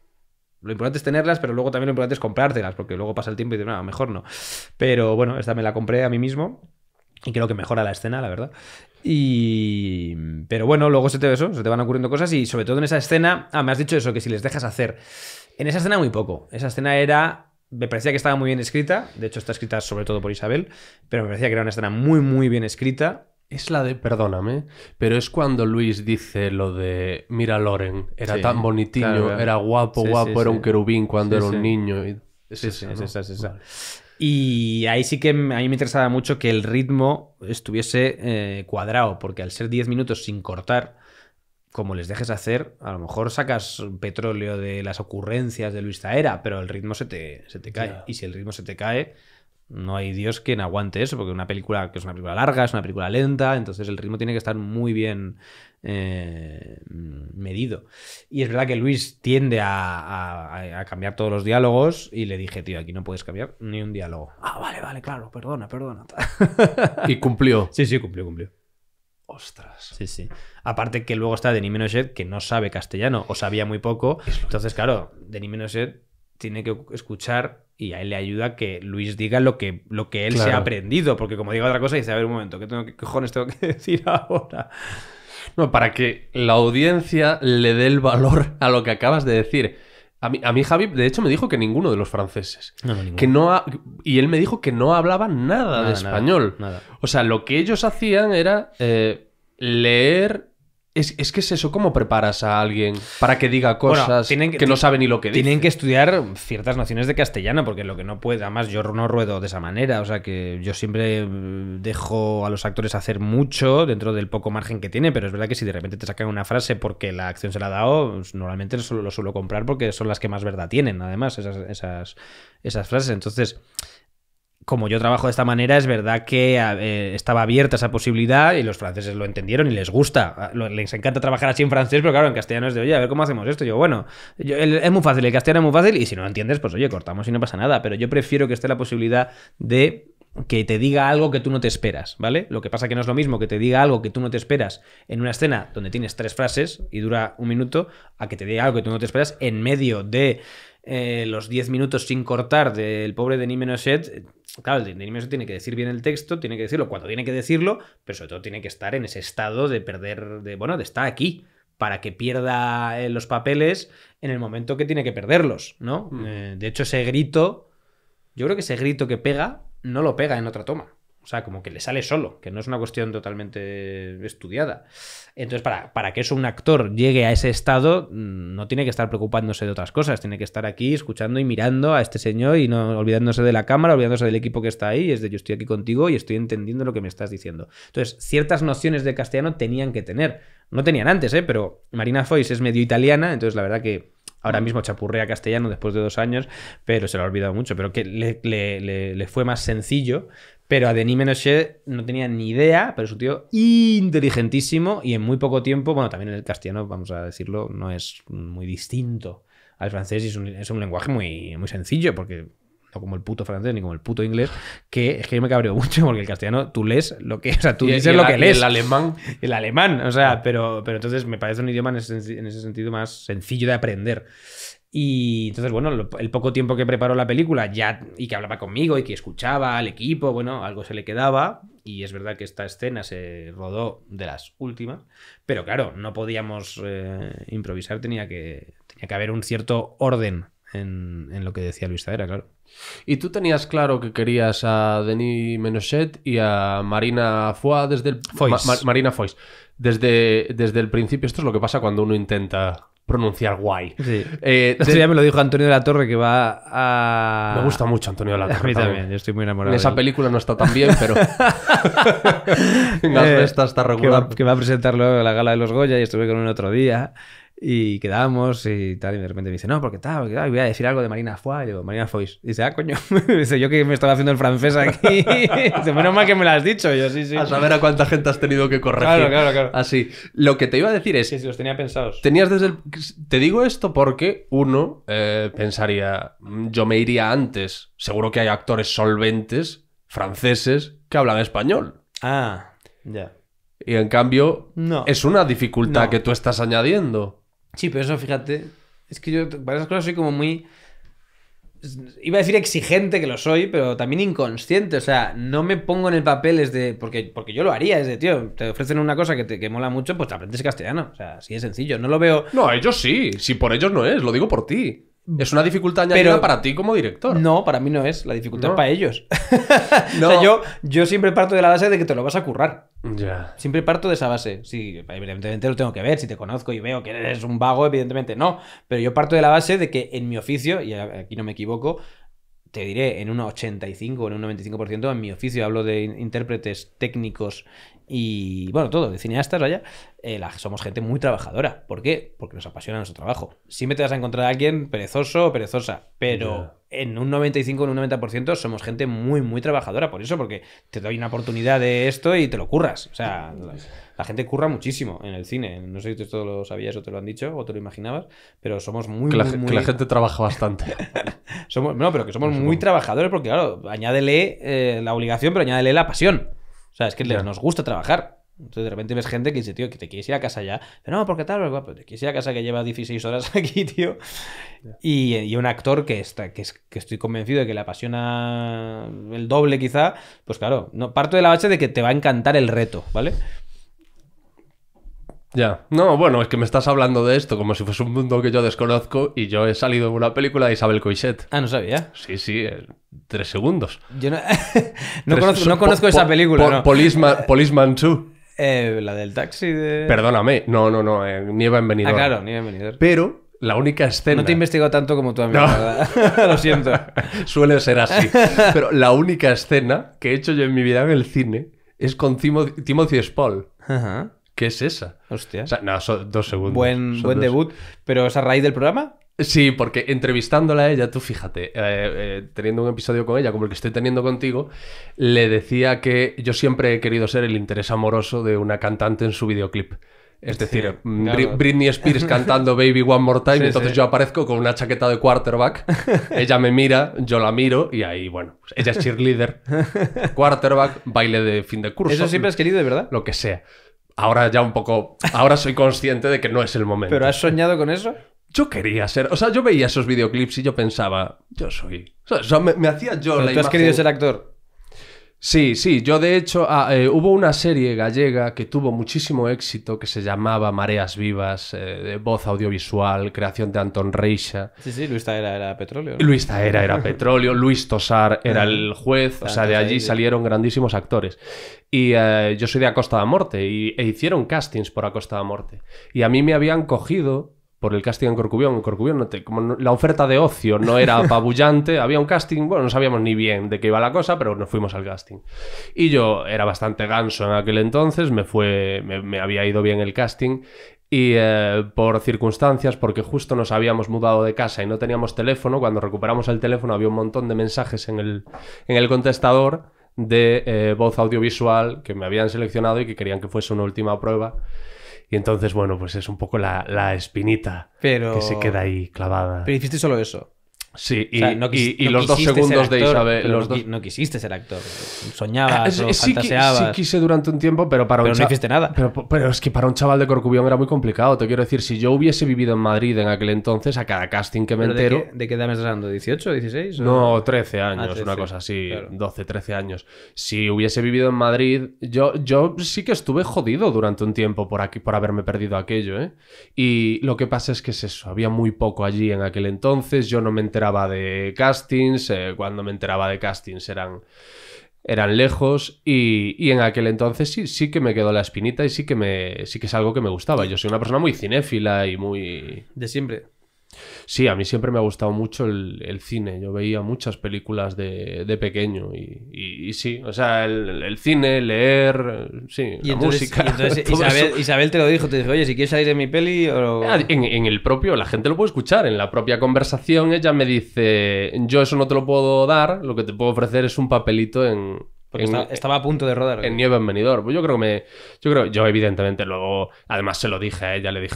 lo importante es tenerlas, pero luego también lo importante es comprártelas, porque luego pasa el tiempo y dices, no, mejor no. Pero bueno, esta me la compré a mí mismo. Y creo que mejora la escena, la verdad. Y... Pero bueno, luego se te ve eso, se te van ocurriendo cosas y sobre todo en esa escena, ah, me has dicho eso, que si les dejas hacer. En esa escena muy poco. Esa escena era... Me parecía que estaba muy bien escrita, de hecho está escrita sobre todo por Isabel, pero me parecía que era una escena muy, muy bien escrita es la de, perdóname, pero es cuando Luis dice lo de, mira Loren, era tan bonitillo, era guapo, guapo, era un querubín cuando era un niño. Y... Es esa, es Y ahí sí que a mí me interesaba mucho que el ritmo estuviese eh, cuadrado, porque al ser 10 minutos sin cortar, como les dejes hacer, a lo mejor sacas petróleo de las ocurrencias de Luis Zaera, pero el ritmo se te, se te cae. Y si el ritmo se te cae, no hay Dios quien aguante eso, porque una película que es una película larga, es una película lenta, entonces el ritmo tiene que estar muy bien eh, medido. Y es verdad que Luis tiende a, cambiar todos los diálogos y le dije, tío, aquí no puedes cambiar ni un diálogo. Ah, vale, vale, claro, perdona, perdona. y cumplió. Sí, sí, cumplió, cumplió. Ostras. Sí, sí. Aparte que luego está Denis Menoset, que no sabe castellano o sabía muy poco. Entonces, claro, Denis Menoset tiene que escuchar y a él le ayuda que Luis diga lo que, lo que él se ha aprendido, porque como digo otra cosa, dice, a ver un momento, ¿qué, tengo, cojones tengo que decir ahora? No, para que la audiencia le dé el valor a lo que acabas de decir. A mí, a mí Javi, de hecho, me dijo que ninguno de los franceses. que no Y él me dijo que no hablaba nada, de español. O sea, lo que ellos hacían era eh, leer es, que es eso, ¿cómo preparas a alguien para que diga cosas que, no sabe ni lo que dice? Tienen que estudiar ciertas nociones de castellano, porque lo que no puede, además yo no ruedo de esa manera, o sea que yo siempre mm, dejo a los actores hacer mucho dentro del poco margen que tiene, pero es verdad que si de repente te sacan una frase porque la acción se la ha dado, pues, normalmente lo suelo, lo suelo comprar porque son las que más verdad tienen, además, esas, esas, esas frases. Entonces como yo trabajo de esta manera, es verdad que eh, estaba abierta esa posibilidad y los franceses lo entendieron y les gusta. Ah, les encanta trabajar así en francés, pero claro, en castellano es de, oye, a ver cómo hacemos esto. yo, bueno, es muy fácil, el castellano es muy fácil y si no entiendes, pues oye, cortamos y no pasa nada. Pero yo prefiero que esté la posibilidad de que te diga algo que tú no te esperas, ¿vale? Lo que pasa que no es lo mismo que te diga algo que tú no te esperas en una escena donde tienes tres frases y dura un minuto, a que te diga algo que tú no te esperas en medio de eh, los 10 minutos sin cortar del pobre Denis Menoset, eh, claro, Denis tiene que decir bien el texto, tiene que decirlo cuando tiene que decirlo, pero sobre todo tiene que estar en ese estado de perder, de bueno, de estar aquí para que pierda eh, los papeles en el momento que tiene que perderlos, ¿no? Mm. de hecho, ese grito, yo creo que ese grito que pega, no lo pega en otra toma. O sea, como que le sale solo, que no es una cuestión totalmente estudiada. Entonces, para, para que eso un actor llegue a ese estado, mm, no tiene que estar preocupándose de otras cosas, tiene que estar aquí escuchando y mirando a este señor y no olvidándose de la cámara, olvidándose del equipo que está ahí, es de yo estoy aquí contigo y estoy entendiendo lo que me estás diciendo. Entonces, ciertas nociones de castellano tenían que tener. No tenían antes, ¿eh? pero Marina Foyce es medio italiana, entonces la verdad que ahora mismo chapurrea castellano después de dos años, pero se lo ha olvidado mucho, pero que le fue más sencillo pero Denis Menochet no tenía ni idea, pero es un tío inteligentísimo y en muy poco tiempo, bueno, también el castellano, vamos a decirlo, no es muy distinto al francés y es un, lenguaje muy, muy sencillo porque no como el puto francés ni como el puto inglés, que es que yo me cabreo mucho porque el castellano tú lees lo que, o sea, tú dices lo que lees. el alemán. El alemán, o sea, pero, pero entonces me parece un idioma en ese, en ese sentido más sencillo de aprender. Y entonces, bueno, el poco tiempo que preparó la película ya y que hablaba conmigo y que escuchaba al equipo, bueno, algo se le quedaba. Y es verdad que esta escena se rodó de las últimas, pero claro, no podíamos eh, improvisar, tenía que, que haber un cierto orden en, lo que decía Luis era claro. ¿Y tú tenías claro que querías a Denis Menochet y a Marina Foix desde el... Marina Desde, desde el principio, esto es lo que pasa cuando uno intenta pronunciar guay. Sí. ya eh, me lo dijo Antonio de la Torre que va a. Me gusta mucho Antonio de la Torre. A mí también, yo estoy muy enamorado. En esa película no está tan bien, pero. Eh, esta está regular. Que va, a presentarlo en la gala de los Goya y estuve con él otro día. Y quedamos y tal, y de repente me dice, no, porque tal, voy a decir algo de Marina Foy. Y digo, Marina Foix. Y dice, ah, coño. dice, yo que me estaba haciendo el francés aquí. dice, menos mal que me lo has dicho. yo, sí, sí. A saber a cuánta gente has tenido que corregir. Claro, claro, claro. Así. Lo que te iba a decir es. Sí, sí, los tenía pensados. Tenías desde Te digo esto porque, uno, eh, pensaría, yo me iría antes. Seguro que hay actores solventes, franceses, que hablan español. Ah, ya. Y en cambio, no. es una dificultad que tú estás añadiendo. Sí, pero eso, fíjate, es que yo para esas cosas soy como muy... Iba a decir exigente que lo soy, pero también inconsciente. O sea, no me pongo en el papel desde, Porque, porque yo lo haría, es de, tío, te ofrecen una cosa que te que mola mucho, pues te aprendes castellano. O sea, así es sencillo. No lo veo. No, a ellos sí. Si por ellos no es, lo digo por ti. Es una dificultad añadida para ti como director. No, para mí no es. La dificultad es para ellos. yo, yo siempre parto de la base de que te lo vas a currar. Ya. Siempre parto de esa base. Sí, evidentemente lo tengo que ver. Si te conozco y veo que eres un vago, evidentemente no. Pero yo parto de la base de que en mi oficio, y aquí no me equivoco, te diré, en un 85 o en un 95%, en mi oficio hablo de intérpretes técnicos y bueno, todo, de cineastas, vaya, eh, somos gente muy trabajadora. ¿Por qué? Porque nos apasiona nuestro trabajo. Siempre te vas a encontrar a alguien perezoso o perezosa, pero en un 95 en un 90% somos gente muy, muy trabajadora. Por eso, porque te doy una oportunidad de esto y te lo curras. O sea, la, gente curra muchísimo en el cine. No sé si tú esto lo sabías o te lo han dicho o te lo imaginabas, pero somos muy. Que la, muy, la gente trabaja bastante. somos, no, pero que somos muy trabajadores porque, claro, añádele eh, la obligación, pero añádele la pasión. O sea, es que nos gusta trabajar. Entonces de repente ves gente que dice, tío, que te quieres ir a casa ya. Pero no, porque tal, pero pues, te quieres ir a casa que lleva 16 horas aquí, tío. Y, y, un actor que, está, que, es, que, estoy convencido de que le apasiona el doble quizá, pues claro, no, parto de la base de que te va a encantar el reto, ¿vale? Ya, no, bueno, es que me estás hablando de esto como si fuese un mundo que yo desconozco y yo he salido de una película de Isabel Coixet. Ah, no sabía. Sí, sí, eh, tres segundos. Yo no, no, conozco, esa película, 2. Eh, la del taxi de... Perdóname, no, no, no, ni eh, nieva en Ah, claro, ni bienvenido. Pero la única escena... No te he investigado tanto como tú a mí, Lo siento. Suele ser así. Pero la única escena que he hecho yo en mi vida en el cine es con Timothy Spall. Ajá. ¿Qué es esa? Hostia. no, son dos segundos. Buen, debut. ¿Pero es a raíz del programa? Sí, porque entrevistándola a ella, tú fíjate, eh, eh, teniendo un episodio con ella como el que estoy teniendo contigo, le decía que yo siempre he querido ser el interés amoroso de una cantante en su videoclip. Es decir, Britney Spears cantando Baby One More Time, entonces yo aparezco con una chaqueta de quarterback, ella me mira, yo la miro y ahí, bueno, pues ella es cheerleader, quarterback, baile de fin de curso. Eso siempre has querido, de verdad. Lo que sea ahora ya un poco, ahora soy consciente de que no es el momento. ¿Pero has soñado con eso? Yo quería ser, o sea, yo veía esos videoclips y yo pensaba, yo soy. O sea, me, hacía yo ¿Pero la ¿Tú has querido ser actor? Sí, sí, yo de hecho ah, eh, hubo una serie gallega que tuvo muchísimo éxito que se llamaba Mareas Vivas, eh, de voz audiovisual, creación de Anton Reixa. Sí, sí, Luis Taera era petróleo. Luis Taera era petróleo, Luis Tosar era ah, el juez, o sea, de allí salieron grandísimos actores. Y eh, yo soy de Acosta da Morte y, e hicieron castings por Acosta da Morte. Y a mí me habían cogido por el casting en Corcubión. Corcubión, como la oferta de ocio no era apabullante, había un casting, bueno, no sabíamos ni bien de qué iba la cosa, pero nos fuimos al casting. Y yo era bastante ganso en aquel entonces, me, fue, me, había ido bien el casting. Y eh, por circunstancias, porque justo nos habíamos mudado de casa y no teníamos teléfono, cuando recuperamos el teléfono había un montón de mensajes en el, en el contestador de eh, voz audiovisual que me habían seleccionado y que querían que fuese una última prueba. Y entonces, bueno, pues es un poco la, espinita que se queda ahí clavada. Pero hiciste solo eso. Sí, y, los dos segundos de Isabel. no, quisiste ser actor. Soñabas eh, eh, o Sí quise durante un tiempo, pero para un no hiciste nada. Pero, es que para un chaval de Corcubión era muy complicado. Te quiero decir, si yo hubiese vivido en Madrid en aquel entonces, a cada casting que me entero. ¿De qué, de edad me estás hablando? ¿18, 16? No, 13 años, ah, una cosa así. 12, 13 años. Si hubiese vivido en Madrid, yo, yo sí que estuve jodido durante un tiempo por, aquí, por haberme perdido aquello. ¿eh? Y lo que pasa es que es eso. Había muy poco allí en aquel entonces. Yo no me enteré de castings, eh, cuando me enteraba de castings eran, eran lejos y, y, en aquel entonces sí, sí que me quedó la espinita y sí que, me, sí que es algo que me gustaba. Yo soy una persona muy cinéfila y muy... De siempre. Sí, a mí siempre me ha gustado mucho el, cine. Yo veía muchas películas de, pequeño y, sí, o sea, el, cine, leer, sí, la música. Isabel, te lo dijo, te dijo, oye, si quieres salir de mi peli. O... Ah, en, en, el propio, la gente lo puede escuchar. En la propia conversación, ella me dice: Yo eso no te lo puedo dar, lo que te puedo ofrecer es un papelito en, porque estaba a punto de rodar. En Nieve en Pues yo creo que me. Yo creo. Yo, evidentemente, luego. Además, se lo dije a ella, le dije,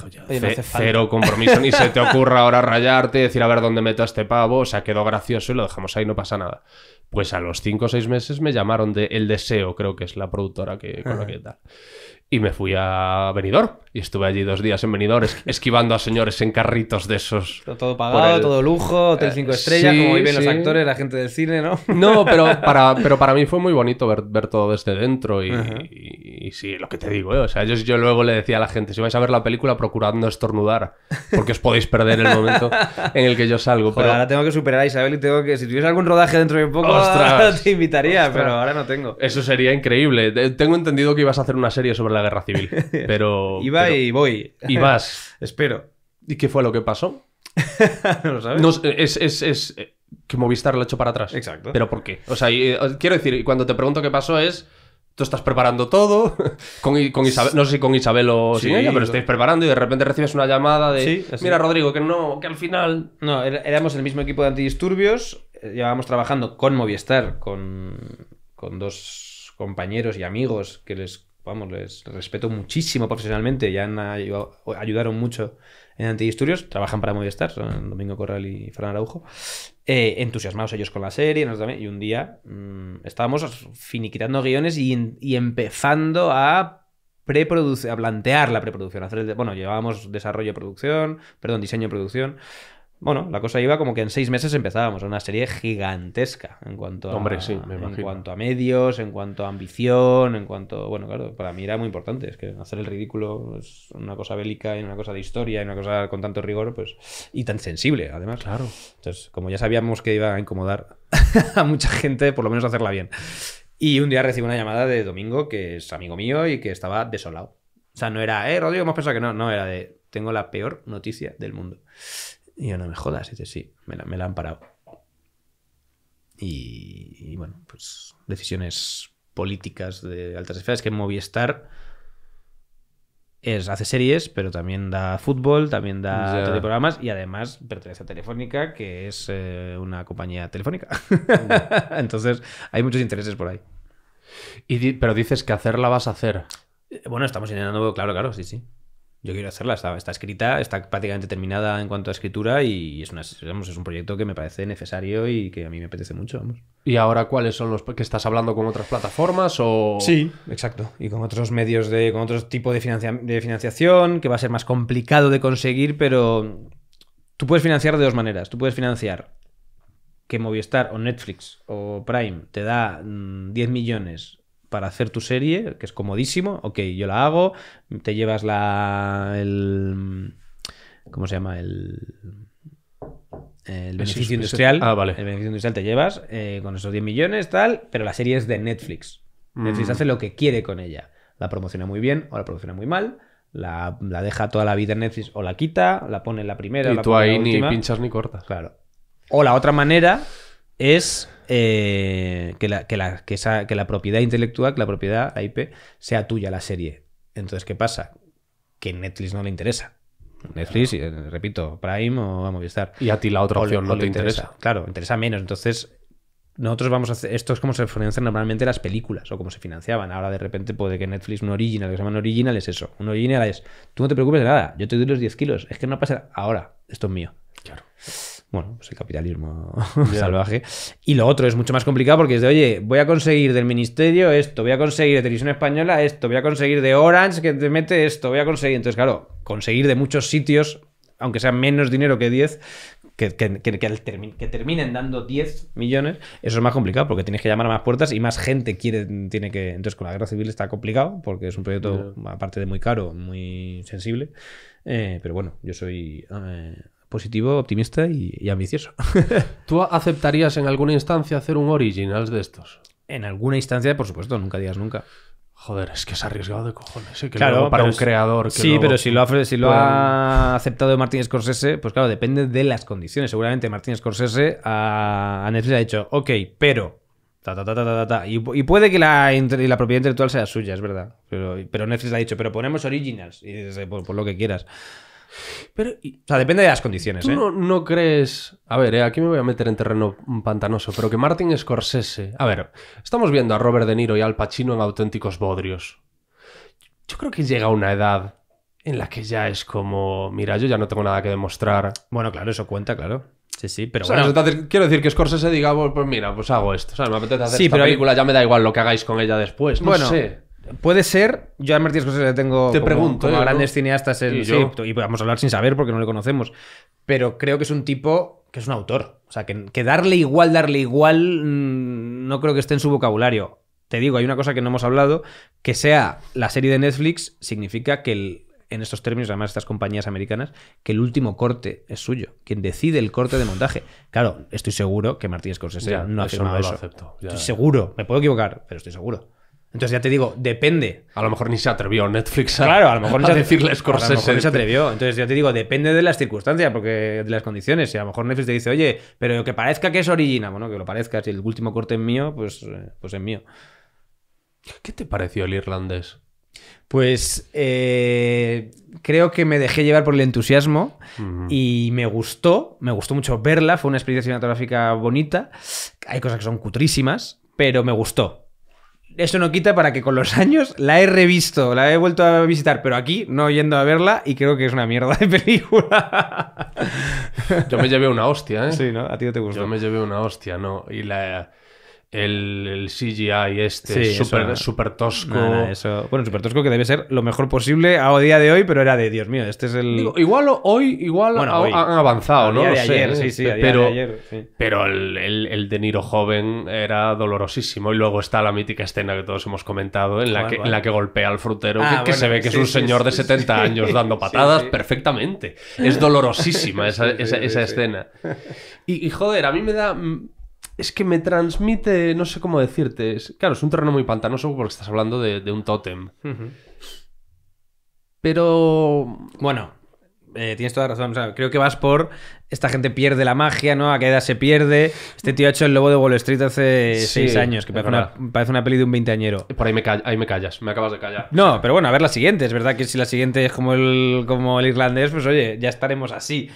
cero compromiso, ni se te ocurra ahora rayarte, decir a ver dónde meto este pavo. O sea, quedó gracioso y lo dejamos ahí, no pasa nada. Pues a los cinco o seis meses me llamaron de El Deseo, creo que es la productora que, con la que tal y me fui a Benidorm. Y estuve allí dos días en Benidorm esquivando a señores en carritos de esos. Todo pagado, todo lujo, hotel cinco eh, estrellas, como viven los actores, la gente del cine, ¿no? No, pero para, pero para mí fue muy bonito ver, ver todo desde dentro y, y, sí, lo que te digo, ¿eh? O sea, yo, yo, luego le decía a la gente, si vais a ver la película, procurad no estornudar, porque os podéis perder el momento en el que yo salgo. pero ahora tengo que superar a Isabel y tengo que, si tuviese algún rodaje dentro de poco, te invitaría, pero ahora no tengo. Eso sería increíble. Tengo entendido que ibas a hacer una serie sobre la guerra civil. Pero. Iba y voy. Y vas. Espero. ¿Y qué fue lo que pasó? no lo sabes. es, es, eh, que Movistar lo ha hecho para atrás. Exacto. ¿Pero por qué? O sea, eh, quiero decir, cuando te pregunto qué pasó es. Tú estás preparando todo, con, con Isabel, no sé si con Isabel o sin ella, pero estáis preparando y de repente recibes una llamada de mira Rodrigo, que no, que al final. No, er, éramos el mismo equipo de antidisturbios, eh, llevábamos trabajando con Movistar, con, con dos compañeros y amigos que les vamos, les respeto muchísimo profesionalmente, ya han ayudado, ayudaron mucho en antidisturbios, trabajan para Movistar, son Domingo Corral y Fran Araujo, eh, entusiasmados ellos con la serie, y un día mm, estábamos finiquitando guiones y, empezando a a plantear la preproducción. bueno, llevábamos desarrollo producción, perdón, diseño y producción, bueno, la cosa iba como que en seis meses empezábamos, una serie gigantesca en cuanto a, en cuanto a medios, en cuanto a ambición, en cuanto, bueno, claro, para mí era muy importante, es que hacer el ridículo es una cosa bélica, y una cosa de historia, y una cosa con tanto rigor, pues y tan sensible, además. Claro. Entonces, como ya sabíamos que iba a incomodar a mucha gente, por lo menos hacerla bien. Y un día recibo una llamada de Domingo, que es amigo mío y que estaba desolado. O sea, no era, eh, Rodrigo, hemos pensado que no, no, era de, tengo la peor noticia del mundo. Y yo, no me jodas. Y sí, me la, han parado. Y, bueno, pues decisiones políticas de altas esferas que Movistar es, hace series, pero también da fútbol, también da yeah. programas y además pertenece a Telefónica, que es eh, una compañía telefónica. Mm. Entonces, hay muchos intereses por ahí. pero dices que hacerla vas a hacer. Eh, bueno, estamos intentando, claro, claro, sí, sí yo quiero hacerla, está, escrita, está prácticamente terminada en cuanto a escritura y es, es un proyecto que me parece necesario y que a mí me apetece mucho. ¿Y ahora cuáles son los que estás hablando con otras plataformas o...? Sí, exacto. Y con otros medios, de, con otro tipo de, de financiación que va a ser más complicado de conseguir, pero tú puedes financiar de dos maneras. Tú puedes financiar que Movistar o Netflix o Prime te da 10 mm, millones para hacer tu serie, que es comodísimo, ok, yo la hago, te llevas la... El, ¿Cómo se llama? El... El beneficio industrial. ah, vale. El beneficio industrial te llevas eh, con esos 10 millones, tal, pero la serie es de Netflix. Netflix mm. hace lo que quiere con ella. La promociona muy bien o la promociona muy mal. La, deja toda la vida en Netflix o la quita, la pone en la primera. Y la tú ahí ni pinchas ni cortas. Claro. O la otra manera es eh, que, la, que, la, que, la propiedad intelectual, que la propiedad, IP, sea tuya la serie. Entonces, ¿qué pasa? Que Netflix no le interesa. Netflix, eh, repito, Prime o Movistar. Y a ti la otra opción no te interesa. Claro, interesa menos. Entonces, nosotros vamos a hacer. Esto es como se financian normalmente las películas o como se financiaban. Ahora de repente puede que Netflix, un original, que se llama original es eso. Un original es. Tú no te preocupes de nada, yo te doy los 10 kilos. Es que no pasa. Ahora, esto es mío bueno, pues el capitalismo salvaje. Y lo otro es mucho más complicado porque es de, oye, voy a conseguir del ministerio esto, voy a conseguir de Televisión Española esto, voy a conseguir de Orange que te mete esto, voy a conseguir. Entonces, claro, conseguir de muchos sitios, aunque sea menos dinero que 10, que, que, que, que, terminen dando 10 millones, eso es más complicado porque tienes que llamar a más puertas y más gente quiere, tiene que. Entonces, con la guerra civil está complicado porque es un proyecto, aparte de muy caro, muy sensible. Eh, pero bueno, yo soy. Eh, positivo, optimista y, ambicioso. ¿Tú aceptarías en alguna instancia hacer un Originals de estos? En alguna instancia, por supuesto, nunca digas nunca. Joder, es que es arriesgado de cojones. ¿eh? claro, para un creador. Que sí, pero si lo, ha, si lo ha aceptado Martín Scorsese, pues claro, depende de las condiciones. Seguramente Martín Scorsese a, Netflix ha dicho, ok, pero. Ta, ta, ta, y, y, puede que la, la, propiedad intelectual sea suya, es verdad. Pero, Netflix le ha dicho, pero ponemos originals. Y por lo que quieras. Pero, o sea, depende de las condiciones. ¿tú ¿eh? no, crees. A ver, eh, aquí me voy a meter en terreno pantanoso, pero que Martin Scorsese. A ver, estamos viendo a Robert De Niro y Al Pacino en auténticos bodrios. Yo creo que llega una edad en la que ya es como, mira, yo ya no tengo nada que demostrar. Bueno, claro, eso cuenta, claro. Sí, sí, pero bueno. quiero decir que Scorsese diga, pues, pues mira, pues hago esto, O sea, Me apetece hacer sí, esta pero película, ya me da igual lo que hagáis con ella después. No bueno, sé. Puede ser, yo a Martínez Corsés le tengo Te pregunto, ¿eh? grandes cineastas el, ¿Y, y vamos hablar sin saber porque no le conocemos, pero creo que es un tipo que es un autor, o sea, que, darle igual, darle igual, mm, no creo que esté en su vocabulario. Te digo, hay una cosa que no hemos hablado, que sea la serie de Netflix significa que el, en estos términos, además estas compañías americanas, que el último corte es suyo, quien decide el corte de montaje. Claro, estoy seguro que Martínez Corsés no ha firmado eso. estoy seguro, me puedo equivocar, pero estoy seguro. Entonces ya te digo, depende. A lo mejor ni se atrevió Netflix a, claro, a, lo mejor decirle A lo mejor ni se atrevió. Entonces ya te digo, depende de las circunstancias, porque de las condiciones. y a lo mejor Netflix te dice, oye, pero que parezca que es original, bueno, que lo parezca, si el último corte es mío, pues, eh, pues es mío. ¿Qué te pareció el irlandés? Pues eh, creo que me dejé llevar por el entusiasmo y me gustó, me gustó mucho verla, fue una experiencia cinematográfica bonita, hay cosas que son cutrísimas, pero me gustó, eso no quita para que con los años la he revisto, la he vuelto a visitar, pero aquí no yendo a verla y creo que es una mierda de película. Yo me llevé una hostia, ¿eh? Sí, ¿no? A ti no te gustó. Yo me llevé una hostia, ¿no? Y la el, CGI este súper super tosco. Bueno, súper tosco que debe ser lo mejor posible a día de hoy, pero era de Dios mío, este es el. igual hoy, igual han avanzado, ¿no? pero, Pero el, De Niro joven era dolorosísimo. Y luego está la mítica escena que todos hemos comentado en la, que, la que golpea al frutero, ah, que, se ve que es un señor de 70 años dando patadas perfectamente. Es dolorosísima esa, escena. y joder, a mí me da es que me transmite, no sé cómo decirte. claro, es un terreno muy pantanoso porque estás hablando de, un tótem. Pero. Bueno, eh, tienes toda razón. creo que vas por. Esta gente pierde la magia, ¿no? A qué edad se pierde. Este tío ha hecho el lobo de Wall Street hace seis años, que parece una, peli de un veinteañero. Por ahí me, ahí me callas, me acabas de callar. No, pero bueno, a ver la siguiente. Es verdad que si la siguiente es como el, como el irlandés, pues oye, ya estaremos así.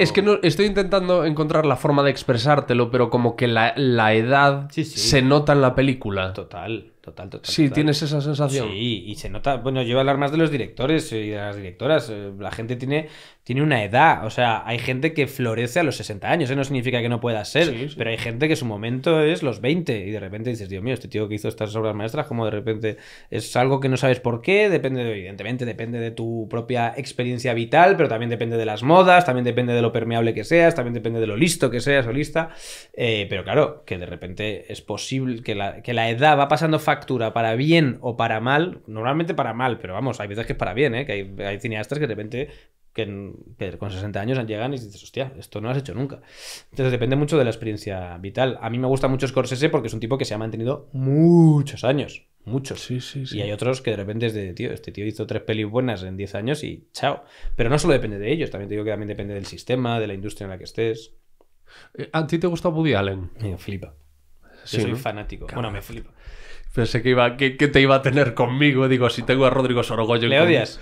Es que no, estoy intentando encontrar la forma de expresártelo, pero como que la, edad se nota en la película. Total, total, total. Sí, tienes esa sensación. Sí, y se nota, bueno, lleva a hablar más de los directores y de las directoras. Eh, la gente tiene tiene una edad. O sea, hay gente que florece a los 60 años. Eso No significa que no pueda ser, pero hay gente que su momento es los 20 y de repente dices, Dios mío, este tío que hizo estas obras maestras, como de repente es algo que no sabes por qué. Depende, evidentemente, depende de tu propia experiencia vital, pero también depende de las modas, también depende de lo permeable que seas, también depende de lo listo que seas o lista. Eh, pero claro, que de repente es posible que la, edad va pasando factura para bien o para mal. Normalmente para mal, pero vamos, hay veces que es para bien, ¿eh? que hay cineastas que de repente que, con 60 años llegan y dices, hostia, esto no lo has hecho nunca. Entonces depende mucho de la experiencia vital. A mí me gusta mucho Scorsese porque es un tipo que se ha mantenido muchos años. Muchos. Sí, Y hay otros que de repente es de, tío, este tío hizo tres pelis buenas en 10 años y chao. Pero no solo depende de ellos, también te digo que también depende del sistema, de la industria en la que estés. Eh, ¿A ti te gusta Woody Allen? Me flipa. Yo soy fanático. Bueno, me flipa. Pensé que, iba, que, te iba a tener conmigo. Digo, si tengo a Rodrigo Sorogoyen. ¿Le odias?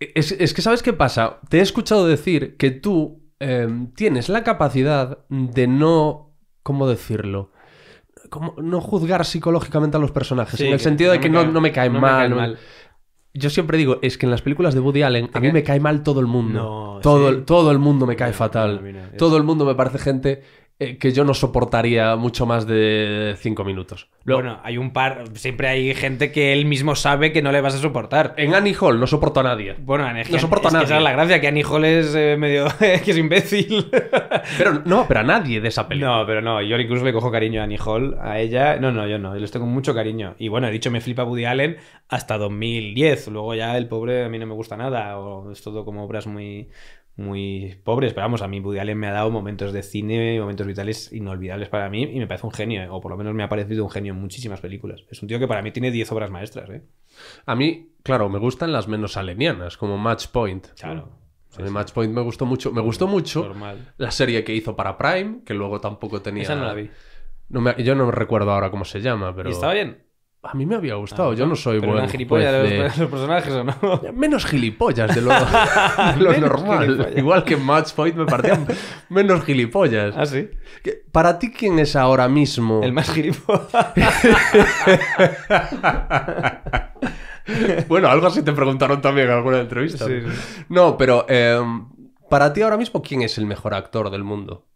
Es, que, ¿sabes qué pasa? Te he escuchado decir que tú em, tienes la capacidad de no. ¿Cómo decirlo? Como, no juzgar psicológicamente a los personajes, en el sentido de que no, me, cae, mal. yo siempre digo, es que en las películas de Woody Allen a mí me cae mal todo el mundo. todo, todo el mundo me cae fatal. todo el mundo me parece gente eh, que yo no soportaría mucho más de cinco minutos. bueno, hay un par, siempre hay gente que él mismo sabe que no le vas a soportar. En Annie Hall no soporto a nadie. Bueno, en, no soporto a nadie. Que esa es la gracia, que Annie Hall es eh, medio. que es imbécil. pero no, pero a nadie de esa película. No, pero no, yo incluso le cojo cariño a Annie Hall, a ella. No, no, yo no, yo les tengo mucho cariño. Y bueno, he dicho, me flipa Woody Allen hasta 2010. Luego ya el pobre a mí no me gusta nada, o es todo como obras muy muy pobres, pero vamos, a mí Woody Allen me ha dado momentos de cine, momentos vitales inolvidables para mí y me parece un genio, ¿eh? o por lo menos me ha parecido un genio en muchísimas películas. Es un tío que para mí tiene 10 obras maestras. ¿eh? A mí, claro, me gustan las menos alenianas, como Match Point. Claro. Sí, Match Point me gustó mucho, me gustó mucho la serie que hizo para Prime, que luego tampoco tenía... Esa no la vi. Yo no recuerdo ahora cómo se llama, pero... ¿Y estaba bien? a mí me había ah, gustado. yo no soy bueno. gilipollas de, personajes o no? Menos gilipollas de lo, normal. Igual que en Matchpoint me partían menos gilipollas. Ah, sí. ¿Para ti quién es ahora mismo? El más gilipollas. bueno, algo así te preguntaron también en alguna entrevista. No, pero em, para ti ahora mismo, ¿quién es el mejor actor del mundo?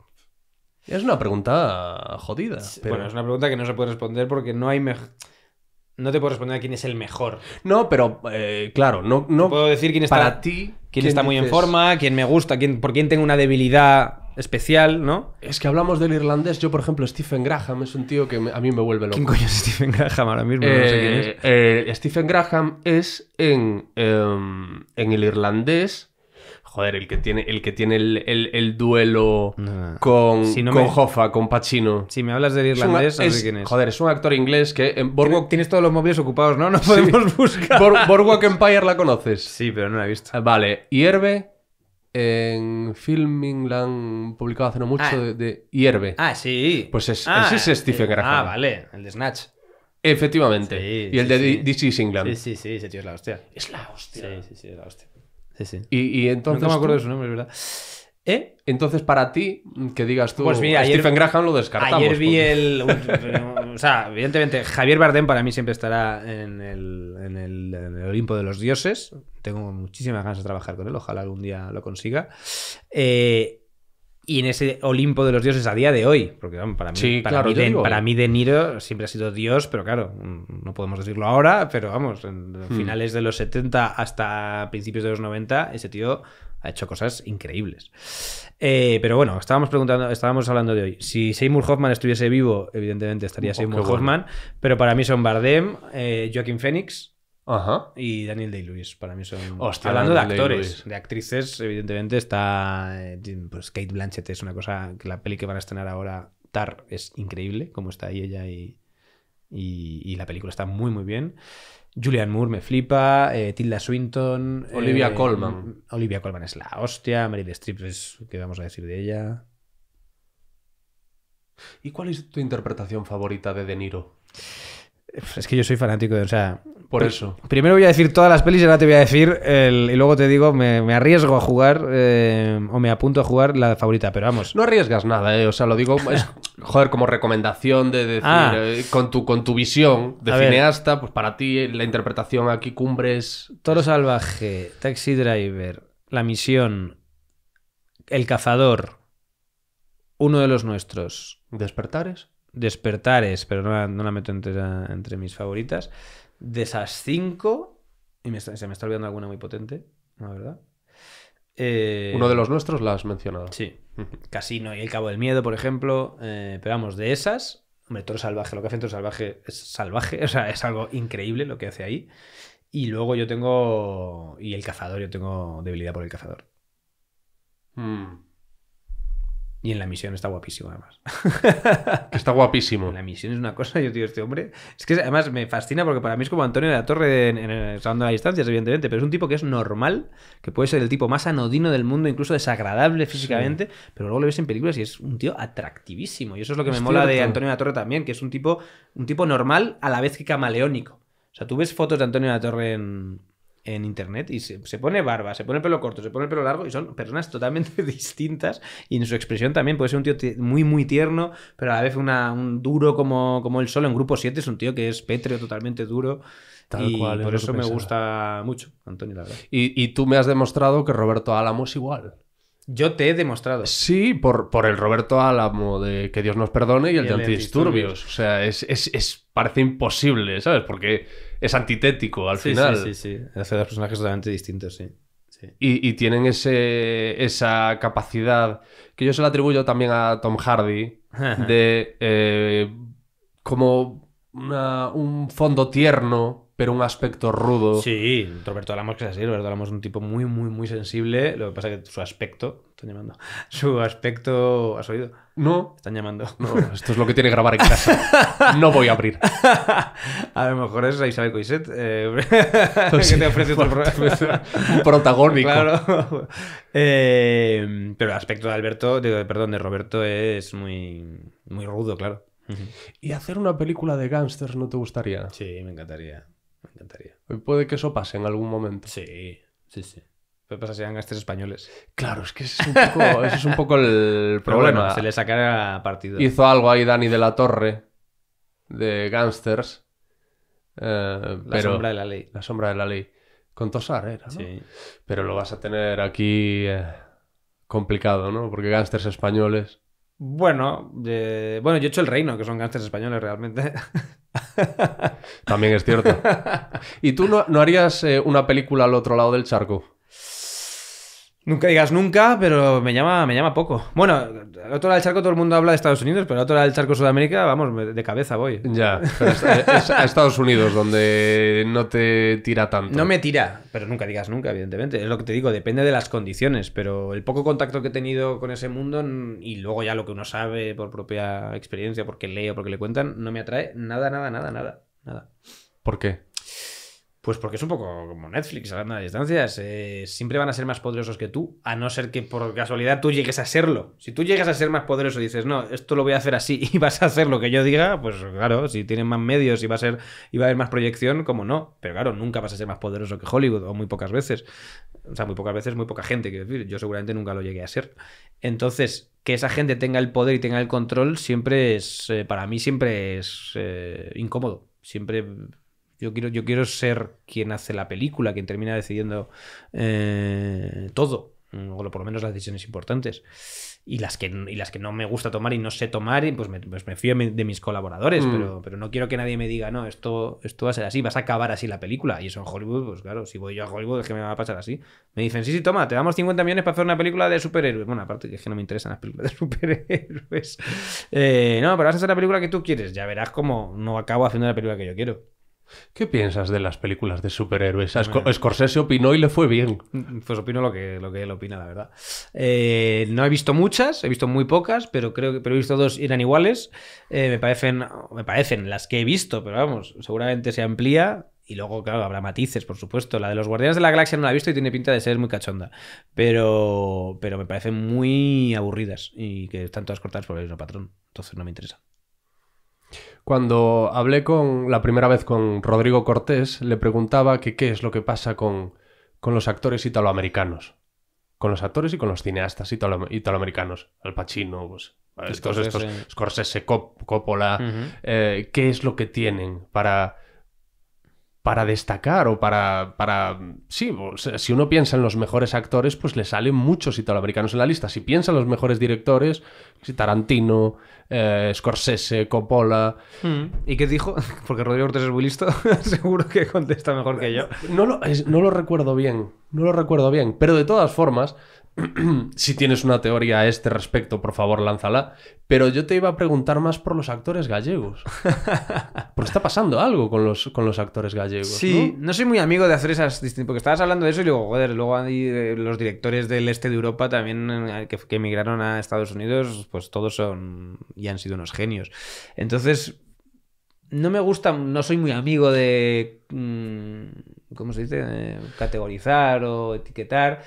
Es una pregunta jodida. Bueno, es una pregunta que no se puede responder porque no hay mejor no te puedo responder a quién es el mejor. No, pero eh, claro, no, no. Puedo decir quién está. Para ti. Quién, está muy en forma, quién me gusta, quién, por quién tengo una debilidad especial, ¿no? Es que hablamos del irlandés. Yo, por ejemplo, Stephen Graham es un tío que a mí me vuelve loco. ¿Quién coño es Stephen Graham ahora mismo? no sé quién es. Eh, eh, Stephen Graham es en, em, en el irlandés Joder, el que tiene el, que tiene el, el, duelo con, con Hoffa, con Pacino. Si me hablas del irlandés, es, quién es. Joder, es un actor inglés que... Eh, en Tienes todos los móviles ocupados, ¿no? No podemos buscar. Board, Empire la conoces. Sí, pero no la he visto. Ah, vale. Hierve en Filming publicado hace no mucho ah. de, de, Ah, sí. Pues es, ah, ese es eh, Stephen Graham. Ah, vale. El de Snatch. Efectivamente. y el de This is England. Sí, sí, sí. Ese tío es la hostia. Es la hostia. Sí, sí, sí, es la hostia. Y, entonces. No me acuerdo de su nombre, verdad. ¿Eh? Entonces, para ti, que digas tú, pues Stephen Graham lo descartamos. Ayer vi el. o sea, evidentemente, Javier Bardem para mí siempre estará en el, Olimpo de los Dioses. Tengo muchísimas ganas de trabajar con él, ojalá algún día lo consiga. Eh, y en ese Olimpo de los dioses a día de hoy, porque para mí, para, eh. mí de, Niro siempre ha sido dios, pero claro, no podemos decirlo ahora, pero vamos, en hmm. finales de los 70 hasta principios de los 90, ese tío ha hecho cosas increíbles. Eh, pero bueno, estábamos preguntando, estábamos hablando de hoy. Si Seymour Hoffman estuviese vivo, evidentemente estaría oh, Seymour Hoffman, pero para mí son Bardem, eh, Joaquin Phoenix, y Daniel Day-Lewis. Para mí son. Hablando de actores, de actrices, evidentemente está. Eh, pues Kate Blanchett es una cosa. que La peli que van a estrenar ahora, Tar, es increíble, como está ahí ella y, la película está muy, muy bien. Julian Moore me flipa, eh, Tilda Swinton. Eh, Olivia Colman. Olivia Colman es la hostia, Meryl Streep es. ¿Qué vamos a decir de ella? ¿Y cuál es tu interpretación favorita de De Niro? Es que yo soy fanático de. O sea. Por eso. Primero voy a decir todas las pelis y ahora te voy a decir. El, y luego te digo, me, arriesgo a jugar eh, o me apunto a jugar la favorita, pero vamos. No arriesgas nada, ¿eh? O sea, lo digo, joder, como recomendación de decir, ah. eh, con, tu, con tu visión de cineasta, pues para ti la interpretación aquí cumbres. Toro Salvaje, Taxi Driver, La Misión, El Cazador, Uno de los Nuestros. ¿Despertares? Despertares, pero no la, meto entre, mis favoritas. De esas cinco, y se me está olvidando alguna muy potente, la verdad. Eh, Uno de los nuestros la has mencionado. Sí. Casino y El Cabo del Miedo, por ejemplo. Eh, pero vamos, de esas, hombre, Salvaje, lo que hace Toro Salvaje es salvaje, o sea, es algo increíble lo que hace ahí. Y luego yo tengo. Y El Cazador, yo tengo debilidad por El Cazador. Hmm. Y en la misión está guapísimo, además. Está guapísimo. La misión es una cosa, yo digo, este hombre. Es que además me fascina porque para mí es como Antonio de la Torre en, en, salón de las Distancias, evidentemente, pero es un tipo que es normal, que puede ser el tipo más anodino del mundo, incluso desagradable físicamente, pero luego lo ves en películas y es un tío atractivísimo. Y eso es lo que me mola de Antonio de la Torre también, que es un tipo, un tipo normal a la vez que camaleónico. O sea, tú ves fotos de Antonio de la Torre en, en internet y se, pone barba, se pone pelo corto, se pone pelo largo y son personas totalmente distintas y en su expresión también puede ser un tío muy, muy tierno, pero a la vez un duro como, como el solo en Grupo 7 es un tío que es pétreo, totalmente duro. Tal y cual, por eso me gusta mucho, Antonio, Y, tú me has demostrado que Roberto Álamo es igual. Yo te he demostrado. Sí, por, por el Roberto Álamo de Que Dios nos perdone y el, de Antidisturbios. O sea, es, es, es, parece imposible, ¿sabes? Porque es antitético al final. Sí, sí, sí. Hace dos personajes totalmente distintos, sí. Y, tienen ese, esa capacidad que yo se la atribuyo también a Tom Hardy de eh, como un fondo tierno pero un aspecto rudo. Sí, Roberto Alamos que es así, Roberto Alamos es un tipo muy, muy, muy sensible. Lo que pasa es que su aspecto, están llamando, su aspecto, ¿has oído? No. Están llamando. esto es lo que tiene grabar en casa. No voy a abrir. a lo mejor es Isabel Coiset, eh, protagónico. Claro. Eh, pero el aspecto de Alberto, perdón, de Roberto es muy, muy rudo, claro. ¿Y hacer una película de gángsters no te gustaría? Sí, me encantaría. Me encantaría. Hoy puede que eso pase en algún momento. Sí, sí, sí. Puede pasar si eran gángsters españoles. Claro, es que ese es un poco, es un poco el problema. se le sacará partido. Hizo algo ahí Dani de la Torre de Gangsters. Eh, la sombra de la ley. La sombra de la ley. Con Tosar era, ¿no? Sí. Pero lo vas a tener aquí eh, complicado, ¿no? Porque gángsters españoles. Bueno, eh, bueno, yo he hecho el reino, que son gángsters españoles realmente. También es cierto. ¿Y tú no, harías eh, una película al otro lado del charco? Nunca digas nunca, pero me llama, me llama poco. Bueno, al otro lado del charco todo el mundo habla de Estados Unidos, pero al otro lado del charco Sudamérica, vamos, de cabeza voy. Ya, eh, a Estados Unidos donde no te tira tanto. No me tira, pero nunca digas nunca, evidentemente. Es lo que te digo, depende de las condiciones, pero el poco contacto que he tenido con ese mundo y luego ya lo que uno sabe por propia experiencia, porque leo, porque le cuentan, no me atrae nada, nada, nada, nada, nada. ¿Por qué? Pues porque es un poco como Netflix, a de distancias. Eh, siempre van a ser más poderosos que tú, a no ser que por casualidad tú llegues a serlo. Si tú llegas a ser más poderoso y dices, no, esto lo voy a hacer así y vas a hacer lo que yo diga, pues claro, si tienen más medios y va a, ser, a haber más proyección, como no. Pero claro, nunca vas a ser más poderoso que Hollywood, o muy pocas veces. O sea, muy pocas veces, muy poca gente, quiero decir. Yo seguramente nunca lo llegué a ser. Entonces, que esa gente tenga el poder y tenga el control, siempre es, eh, para mí siempre es eh, incómodo. Siempre yo quiero, yo quiero ser quien hace la película, quien termina decidiendo eh, todo, mm, o por lo menos las decisiones importantes. Y las, que, y las que no me gusta tomar y no sé tomar, pues me, pues fío de mis colaboradores, mm. pero, pero no quiero que nadie me diga, no, esto, esto va a ser así, vas a acabar así la película. Y eso en Hollywood, pues claro, si voy yo a Hollywood es que me va a pasar así. Me dicen, sí, sí, toma, te damos 50 millones para hacer una película de superhéroes. Bueno, aparte que es que no me interesan las películas de superhéroes. Eh, no, pero vas a hacer la película que tú quieres, ya verás cómo no acabo haciendo la película que yo quiero. ¿Qué piensas de las películas de superhéroes? A Scorsese opinó y le fue bien. Mm, pues opino lo que, lo que él opina, la verdad. Eh, no he visto muchas, he visto muy pocas, pero creo que pero he visto dos eran iguales. Eh, me, parecen, me parecen las que he visto, pero vamos, seguramente se amplía. Y luego, claro, habrá matices, por supuesto. La de los Guardianes de la Galaxia no la he visto y tiene pinta de ser muy cachonda. Pero, pero me parecen muy aburridas y que están todas cortadas por el mismo patrón. Entonces no me interesa. Cuando hablé con la primera vez con Rodrigo Cortés, le preguntaba qué es lo que pasa con, los actores italoamericanos. Con los actores y con los cineastas italoamericanos. Al Pacino, pues, estos, Scorsese. estos, Scorsese, Coppola. Eh, ¿Qué es lo que tienen para para destacar o para, para... Sí, si uno piensa en los mejores actores, pues le salen muchos italoamericanos en la lista. Si piensa en los mejores directores, Tarantino, eh, Scorsese, Coppola... Hmm. ¿Y qué dijo? Porque Rodrigo Cortés es muy listo, seguro que contesta mejor que yo. lo, no lo recuerdo bien, no lo recuerdo bien. Pero de todas formas, si tienes una teoría a este respecto, por favor, lánzala. Pero yo te iba a preguntar más por los actores gallegos. Porque está pasando algo con los, con los actores gallegos. Sí, ¿no? soy muy amigo de hacer esas distintas. Porque estabas hablando de eso y luego, joder, luego hay eh, los directores del este de Europa también eh, que, emigraron a Estados Unidos, pues todos son y han sido unos genios. Entonces, no me gusta, no soy muy amigo de. Mm, ¿Cómo se dice? categorizar o etiquetar.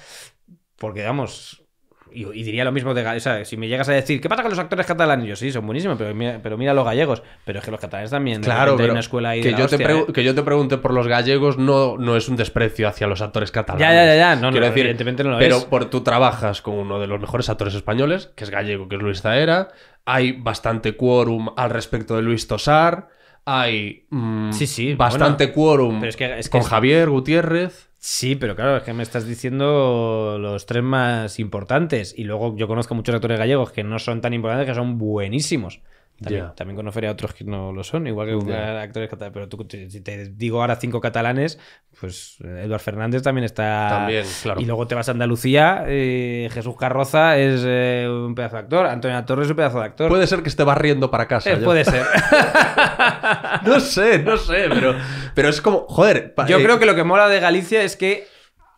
Porque, vamos, y, diría lo mismo de... O si me llegas a decir, ¿qué pasa con los actores catalanes? Yo sí, son buenísimos, pero mira, pero mira los gallegos. Pero es que los catalanes también... Claro, una escuela ahí que, de yo hostia, te ¿eh? que yo te pregunte por los gallegos no, no es un desprecio hacia los actores catalanes. Ya, ya, ya, No, decir, evidentemente no lo pero es. Pero tú trabajas con uno de los mejores actores españoles, que es gallego, que es Luis Zaera. Hay bastante quórum al respecto de Luis Tosar hay mm, sí, sí, bastante quórum es con Javier Gutiérrez. Sí, pero claro, es que me estás diciendo los tres más importantes. Y luego yo conozco muchos actores gallegos que no son tan importantes, que son buenísimos. También, conocería a otros que no lo son, igual que actores catalanes. Pero tú, si te digo ahora cinco catalanes, pues eh, Eduard Fernández también está. También, claro. Y luego te vas a Andalucía, eh, Jesús Carroza es eh, un pedazo de actor, Antonio Torres es un pedazo de actor. Puede ser que esté barriendo para casa. puede ser. no sé, no sé, pero, pero es como. Joder. Yo creo que lo que mola de Galicia es que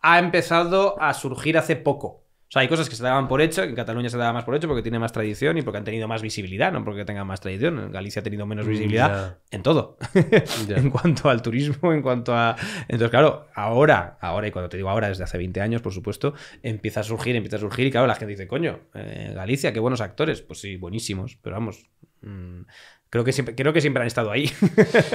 ha empezado a surgir hace poco hay cosas que se daban por hecho, que en Cataluña se daba más por hecho porque tiene más tradición y porque han tenido más visibilidad, no porque tengan más tradición. Galicia ha tenido menos mm, visibilidad en todo. en cuanto al turismo, en cuanto a. Entonces, claro, ahora, ahora, y cuando te digo ahora, desde hace 20 años, por supuesto, empieza a surgir, empieza a surgir, y claro, la gente dice, coño, eh, Galicia, qué buenos actores. Pues sí, buenísimos, pero vamos. Mm, creo que siempre, creo que siempre han estado ahí.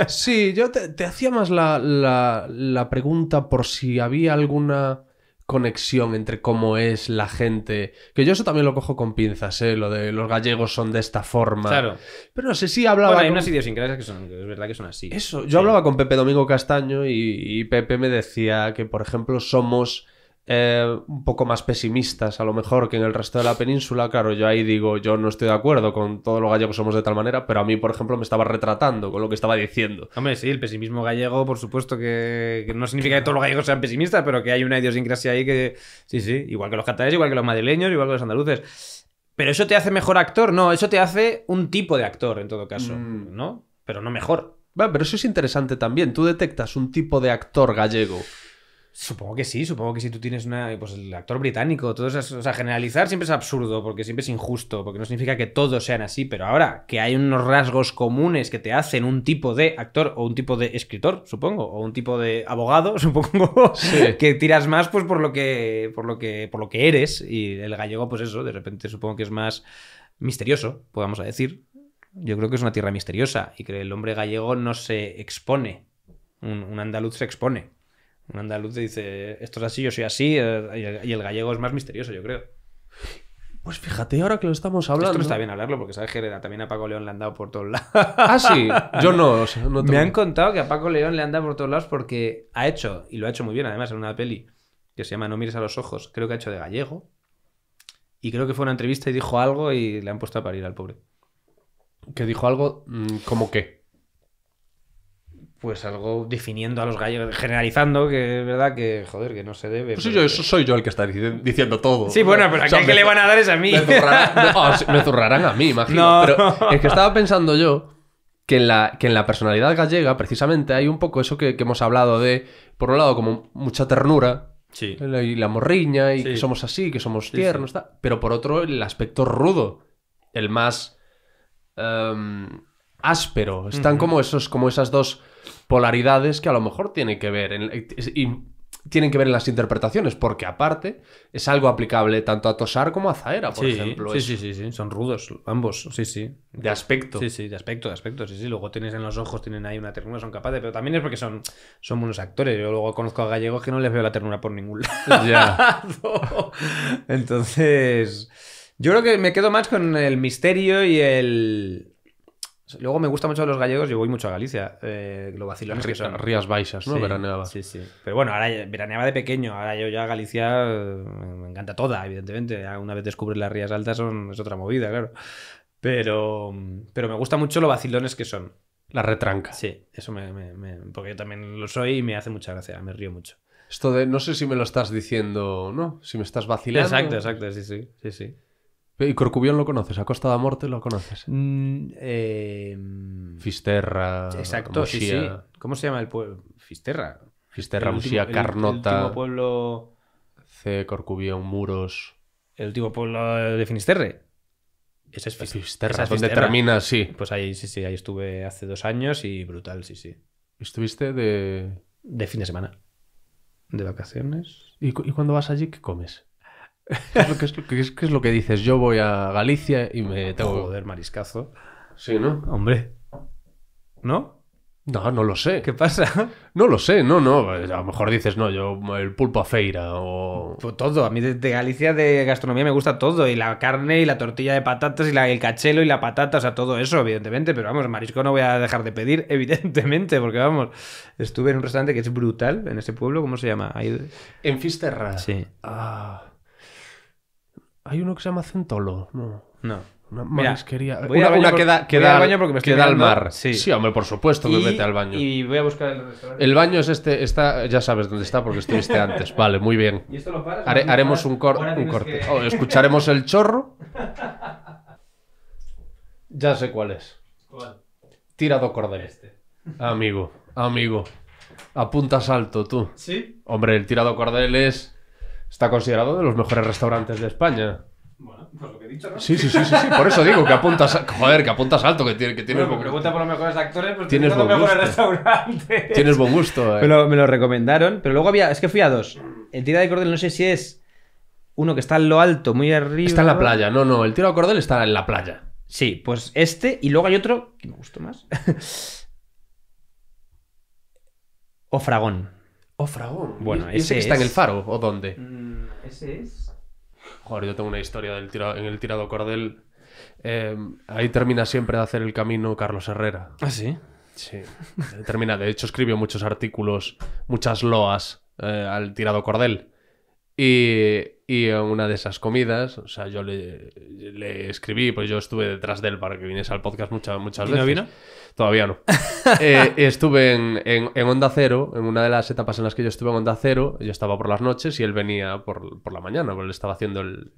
sí, yo te, hacía más la pregunta por si había alguna conexión entre cómo es la gente. Que yo eso también lo cojo con pinzas, ¿eh? Lo de los gallegos son de esta forma. Claro. Pero no sé si hablaba. hay con... unas idiosincrasias que son, es verdad que son así. Eso. Yo hablaba con Pepe Domingo Castaño y Pepe me decía que, por ejemplo, somos eh, un poco más pesimistas a lo mejor que en el resto de la península. Claro, yo ahí digo, yo no estoy de acuerdo con todos los gallegos somos de tal manera, pero a mí, por ejemplo, me estaba retratando con lo que estaba diciendo. Hombre, sí, el pesimismo gallego, por supuesto que, no significa que todos los gallegos sean pesimistas, pero que hay una idiosincrasia ahí que, sí, sí, igual que los catalanes, igual que los madrileños, igual que los andaluces. Pero eso te hace mejor actor, no, eso te hace un tipo de actor en todo caso, mm. ¿no? Pero no mejor. pero eso es interesante también. Tú detectas un tipo de actor gallego Supongo que sí, supongo que si tú tienes una. Pues, el actor británico, todo eso. O sea, generalizar siempre es absurdo, porque siempre es injusto, porque no significa que todos sean así, pero ahora que hay unos rasgos comunes que te hacen un tipo de actor o un tipo de escritor, supongo, o un tipo de abogado, supongo, que tiras más pues por lo que, por lo que, por lo que eres. Y el gallego, pues eso, de repente supongo que es más misterioso, podamos decir. Yo creo que es una tierra misteriosa y que el hombre gallego no se expone. un andaluz se expone. Un andaluz dice, esto es así, yo soy así, eh, y el gallego es más misterioso, yo creo. Pues fíjate, ahora que lo estamos hablando. Esto está bien hablarlo porque sabes que también a Paco León le han dado por todos lados. Ah, sí. Yo no. Me han contado que a Paco León le han dado por todos lados porque ha hecho, y lo ha hecho muy bien además en una peli que se llama No mires a los ojos, creo que ha hecho de gallego. Y creo que fue una entrevista y dijo algo y le han puesto a parir al pobre. ¿Que dijo algo? Mm, ¿Como qué? pues algo definiendo a los gallegos, generalizando, que es verdad que, joder, que no se debe. Pues yo, eso soy yo el que está diciendo todo. Sí, bueno, pero que le van a dar es a mí. Me zurrarán, oh, a mí, imagino. Pero es que estaba pensando yo que en, la, que en la personalidad gallega, precisamente, hay un poco eso que, hemos hablado de, por un lado, como mucha ternura, Sí. Y la morriña, y que somos así, que somos tiernos, pero por otro, el aspecto rudo, el más em, áspero. Están como, esos, como esas dos polaridades que a lo mejor tienen que ver en, y tienen que ver en las interpretaciones, porque aparte es algo aplicable tanto a Tosar como a Zaera, por ejemplo. Sí, sí, sí, son rudos ambos, sí, sí. De aspecto. Sí, sí, de aspecto, de aspecto, sí, sí. Luego tienes en los ojos, tienen ahí una ternura, son capaces, pero también es porque son, son buenos actores. Yo luego conozco a gallegos que no les veo la ternura por ningún lado. Entonces, yo creo que me quedo más con el misterio y el Luego me gusta mucho los gallegos, yo voy mucho a Galicia. Eh, lo vacilones que son. Rías Baixas, ¿no? veraneaba. Sí, sí. Pero bueno, ahora veraneaba de pequeño. Ahora yo ya Galicia eh, me encanta toda, evidentemente. Una vez descubres las Rías Altas son, es otra movida, claro. Pero, pero me gusta mucho lo vacilones que son. La retranca. Sí, eso me, Porque yo también lo soy y me hace mucha gracia, me río mucho. Esto de no sé si me lo estás diciendo, ¿no? Si me estás vacilando. Exacto, exacto, sí, sí, sí, sí. ¿Y Corcubión lo conoces? ¿A Costa de Morte lo conoces? Mm, em, Fisterra. Exacto, sí, ¿Cómo se llama el pueblo? Fisterra. Fisterra, Musía, Carnota. El, último pueblo. C, Corcubión, Muros. El último pueblo de Finisterre. Ese es Fisterra. es donde termina, sí. Pues ahí, sí, sí, ahí estuve hace dos años y brutal, sí, sí. ¿Estuviste de.? De fin de semana. ¿De vacaciones? ¿Y, y cuando vas allí, qué comes? ¿Qué es, lo que, dices? Yo voy a Galicia y me tengo... Joder, mariscazo. Sí, ¿no? Hombre. ¿No? No, no lo sé. ¿Qué pasa? No lo sé, no, no. A lo mejor dices, no, yo el pulpo a feira o... Pues todo. A mí de, Galicia de gastronomía me gusta todo. Y la carne y la tortilla de patatas y el cachelo y la patata. O sea, todo eso, evidentemente. Pero vamos, marisco no voy a dejar de pedir, evidentemente. Porque vamos, estuve en un restaurante que es brutal en ese pueblo. ¿Cómo se llama? Ahí... En Fisterra. Sí. Ah... Hay uno que se llama Centolo, ¿no? No. Una marisquería. una, al queda, al, baño porque al mar. Sí. hombre, por supuesto que me mete al baño. Y voy a buscar el restaurante. El baño es este, está, ya sabes dónde está porque estuviste antes. Vale, muy bien. ¿Y esto lo paras? haremos un, un corte. Oh, escucharemos el chorro. Ya sé cuál es. ¿Cuál? Tirado cordel. Este. Amigo, amigo. Apuntas alto tú. ¿Sí? Hombre, el tirado cordel es está considerado de los mejores restaurantes de España. Bueno, pues lo que he dicho, ¿no? Sí, sí, sí, sí, por eso digo que apuntas, joder, que apuntas alto, que, tiene, que tienes bueno, buen... pregunta por los mejores actores, pues tienes buen los Tienes buen gusto. Eh. Me, lo, recomendaron, pero luego había, es que fui a dos. El tira de cordel no sé si es uno que está en lo alto, muy arriba. Está en la playa, no, no, el tiro de cordel está en la playa. Sí, pues este y luego hay otro que me gustó más. O fragón. Oh, bueno, ese, está en el faro o dónde? Mm, ese es. Joder, yo tengo una historia del en el tirado cordel. Em, ahí termina siempre de hacer el camino Carlos Herrera. Ah, sí. Sí. termina, de hecho, escribió muchos artículos, muchas loas eh, al tirado cordel. Y, en una de esas comidas, o sea, yo le, escribí, pues yo estuve detrás de él para que viniese al podcast muchas, muchas ¿Y veces. ¿No vino? Todavía no. Eh, estuve en, en, Onda Cero, en una de las etapas en las que yo estuve en Onda Cero, yo estaba por las noches y él venía por, la mañana, porque él estaba haciendo el,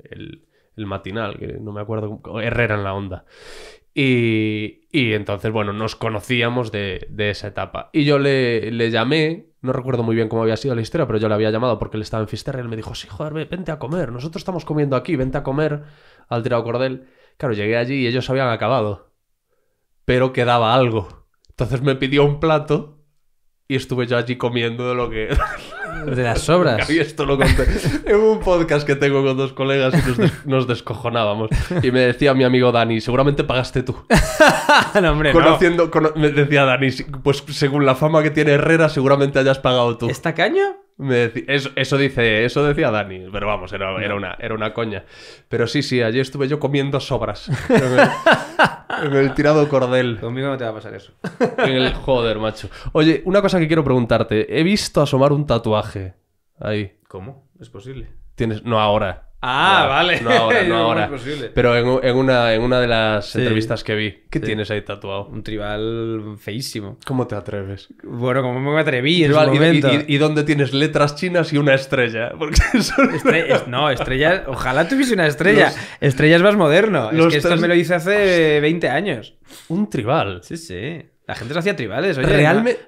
matinal, que no me acuerdo, Herrera en la Onda. Y, entonces, bueno, nos conocíamos de, de esa etapa. Y yo le, le llamé no recuerdo muy bien cómo había sido la historia, pero yo le había llamado porque él estaba en Fisterra y él me dijo, sí, joder, vente a comer, nosotros estamos comiendo aquí, vente a comer al tirado cordel. Claro, llegué allí y ellos habían acabado, pero quedaba algo. Entonces me pidió un plato y estuve yo allí comiendo de lo que... De las obras. esto lo conté. En un podcast que tengo con dos colegas y nos, descojonábamos. Y me decía mi amigo Dani, seguramente pagaste tú. Conociendo, me decía Dani, pues según la fama que tiene Herrera, seguramente hayas pagado tú. ¿Está caño? eso, dice, eso decía Dani, pero vamos, era, una, era una coña. Pero sí, sí, allí estuve yo comiendo sobras. En el, tirado cordel. Conmigo no te va a pasar eso. En el joder, macho. Oye, una cosa que quiero preguntarte. He visto asomar un tatuaje ahí. ¿Cómo? ¿Es posible? Tienes. No ahora. Ah, vale. No ahora, no ahora. Pero en, una, en una de las entrevistas que vi, ¿qué tienes ahí tatuado? Un tribal feísimo. ¿Cómo te atreves? Bueno, como me atreví Y, dónde tienes letras chinas y una estrella? Porque son... No, estrella. Ojalá tuviese una estrella. Estrellas más moderno. es que esto me lo hice hace 20 años. Un tribal. Sí, sí. La gente se hacía tribales, oye.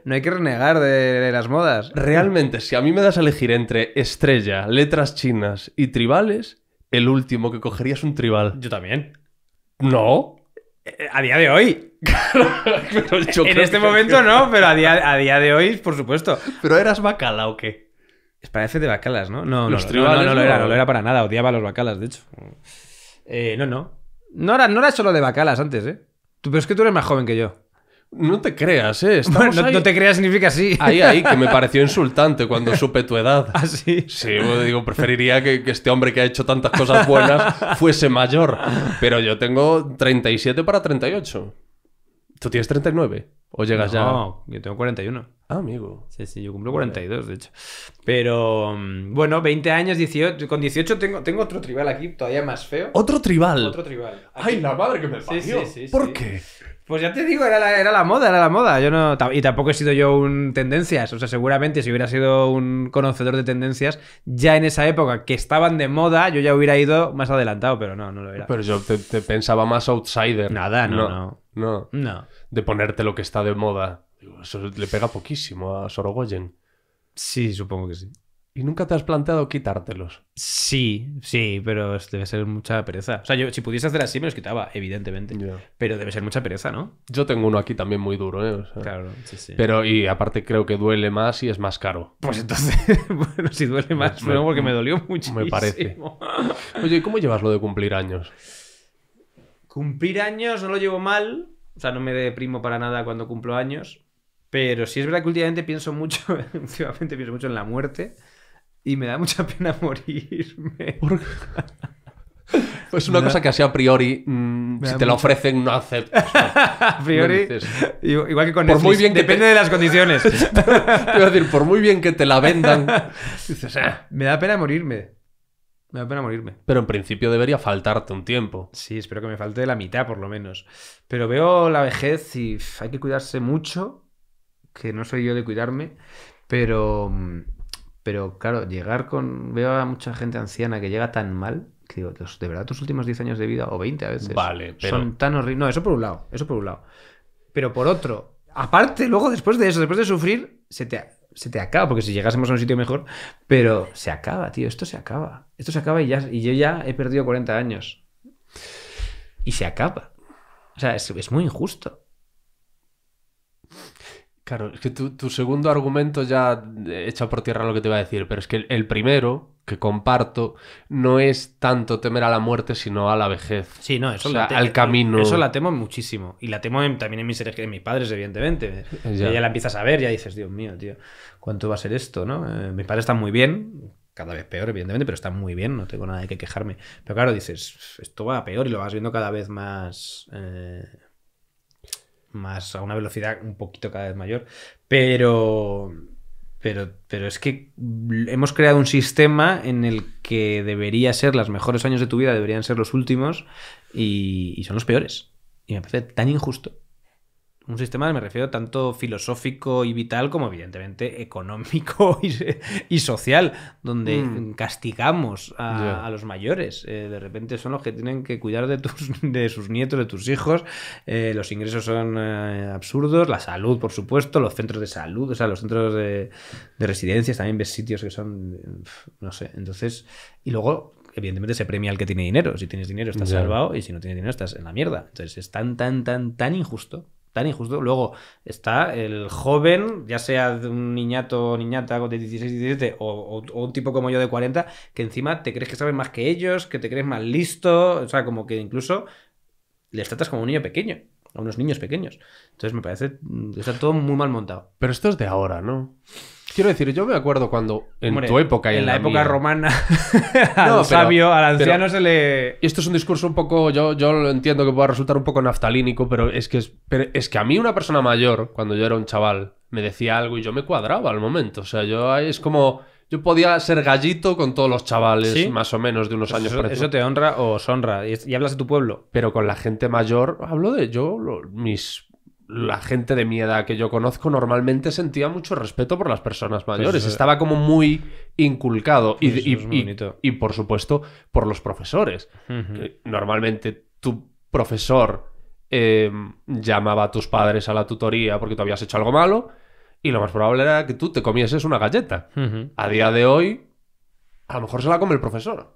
No, hay que renegar de, las modas. Realmente, si a mí me das a elegir entre estrella, letras chinas y tribales, el último que cogería es un tribal. Yo también. No. Eh, a día de hoy. en este momento no, pero a día, a día de hoy, por supuesto. ¿Pero eras bacala o qué? Parece de bacalas, ¿no? No, los no, no, lo era, no lo era para nada. Odiaba los bacalas, de hecho. Eh, no, no. No era, no era solo de bacalas antes, ¿eh? Tú, pero es que tú eres más joven que yo. No te creas, ¿eh? no, te creas significa sí. Ahí, ahí, que me pareció insultante cuando supe tu edad. ¿Ah, sí? Sí, digo, preferiría que, este hombre que ha hecho tantas cosas buenas fuese mayor. Pero yo tengo 37 para 38. ¿Tú tienes 39? ¿O llegas ya? yo tengo 41. Ah, amigo. Sí, sí, yo cumplo 42, de hecho. Pero, mm, bueno, 20 años, 18, con 18 tengo, tengo otro tribal aquí, todavía más feo. ¿Otro tribal? Otro tribal. ¡Ay, la madre que me parió! Sí, sí, sí, ¿Por qué? Pues ya te digo, era la, era la moda, era la moda. Yo no, y tampoco he sido yo un tendencias. O sea, seguramente si hubiera sido un conocedor de tendencias, ya en esa época que estaban de moda, yo ya hubiera ido más adelantado, pero no, no lo era. Pero yo te, pensaba más outsider. Nada, no, no, no. No. De ponerte lo que está de moda. Eso le pega poquísimo a Sorogoyen. Sí, supongo que sí. ¿Y nunca te has planteado quitártelos? Sí, sí, pero debe ser mucha pereza. O sea, yo si pudiese hacer así me los quitaba, evidentemente. Pero debe ser mucha pereza, ¿no? Yo tengo uno aquí también muy duro, ¿eh? claro, sí, sí. Pero y aparte creo que duele más y es más caro. Pues entonces, bueno, si duele más, bueno, porque me dolió muchísimo. Me parece. Oye, ¿y cómo llevas lo de cumplir años? Cumplir años no lo llevo mal. O sea, no me deprimo para nada cuando cumplo años. Pero sí es verdad que últimamente pienso mucho, últimamente pienso mucho en la muerte y me da mucha pena morirme. Es pues una cosa que así a priori, mm, si te la ofrecen, no aceptas. a priori, igual que con por muy bien depende de las condiciones. te decir, por muy bien que te la vendan, ah, me da pena morirme. Me da pena morirme. Pero en principio debería faltarte un tiempo. Sí, espero que me falte la mitad por lo menos. Pero veo la vejez y hay que cuidarse mucho, que no soy yo de cuidarme, pero mm, pero claro, llegar con. Veo a mucha gente anciana que llega tan mal que digo, de verdad, tus últimos 10 años de vida o 20 a veces vale, son tan horribles. No, eso por un lado, eso por un lado. Pero por otro, aparte, luego después de eso, después de sufrir, se te, se te acaba, porque si llegásemos a un sitio mejor, pero se acaba, tío, esto se acaba. Esto se acaba y, ya, y yo ya he perdido 40 años. Y se acaba. O sea, es muy injusto. Claro, es que tu, segundo argumento ya echado por tierra lo que te iba a decir, pero es que el, primero, que comparto, no es tanto temer a la muerte, sino a la vejez. Sí, no, eso la al eh, camino. Eso la temo muchísimo. Y la temo también en mis, en mis padres, evidentemente. Ya. la empiezas a ver, ya dices, Dios mío, tío, ¿cuánto va a ser esto? ¿no? Eh, mis padres están muy bien, cada vez peor, evidentemente, pero están muy bien, no tengo nada de qué quejarme. Pero claro, dices, esto va peor y lo vas viendo cada vez más, eh, más a una velocidad un poquito cada vez mayor, pero pero, pero, es que hemos creado un sistema en el que debería ser los mejores años de tu vida, deberían ser los últimos y son los peores. Y me parece tan injusto. Un sistema, me refiero, tanto filosófico y vital como evidentemente económico y, social, donde mm. castigamos a, los mayores. Eh, de repente son los que tienen que cuidar de, tus, de sus nietos, de tus hijos. Eh, los ingresos son eh, absurdos, la salud, por supuesto, los centros de salud, o sea, los centros de, residencias, también ves sitios que son, no sé, entonces, y luego evidentemente se premia al que tiene dinero. Si tienes dinero estás salvado y si no tienes dinero estás en la mierda. Entonces es tan, tan, tan, tan injusto tan injusto. Luego está el joven, ya sea de un niñato o niñata de 16, 17 o, un tipo como yo de 40, que encima te crees que sabes más que ellos, que te crees más listo, o sea, como que incluso les tratas como un niño pequeño, a unos niños pequeños. Entonces me parece, mm, está todo muy mal montado. Pero esto es de ahora, ¿no? Quiero decir, yo me acuerdo cuando en tu época y en, la, época romana sabio, al anciano se le Y esto es un discurso un poco yo yo lo entiendo que pueda resultar un poco naftalínico, pero es que es, que a mí una persona mayor cuando yo era un chaval me decía algo y yo me cuadraba al momento, o sea, yo es como yo podía ser gallito con todos los chavales, más o menos, de unos años. Eso, te honra o os honra. Y, hablas de tu pueblo. Pero con la gente mayor, hablo de yo, mis la gente de mi edad que yo conozco normalmente sentía mucho respeto por las personas mayores. Estaba como muy inculcado. y, por supuesto, por los profesores. Normalmente tu profesor em, llamaba a tus padres a la tutoría porque tú habías hecho algo malo. Y lo más probable era que tú te comieses una galleta. A día de hoy, a lo mejor se la come el profesor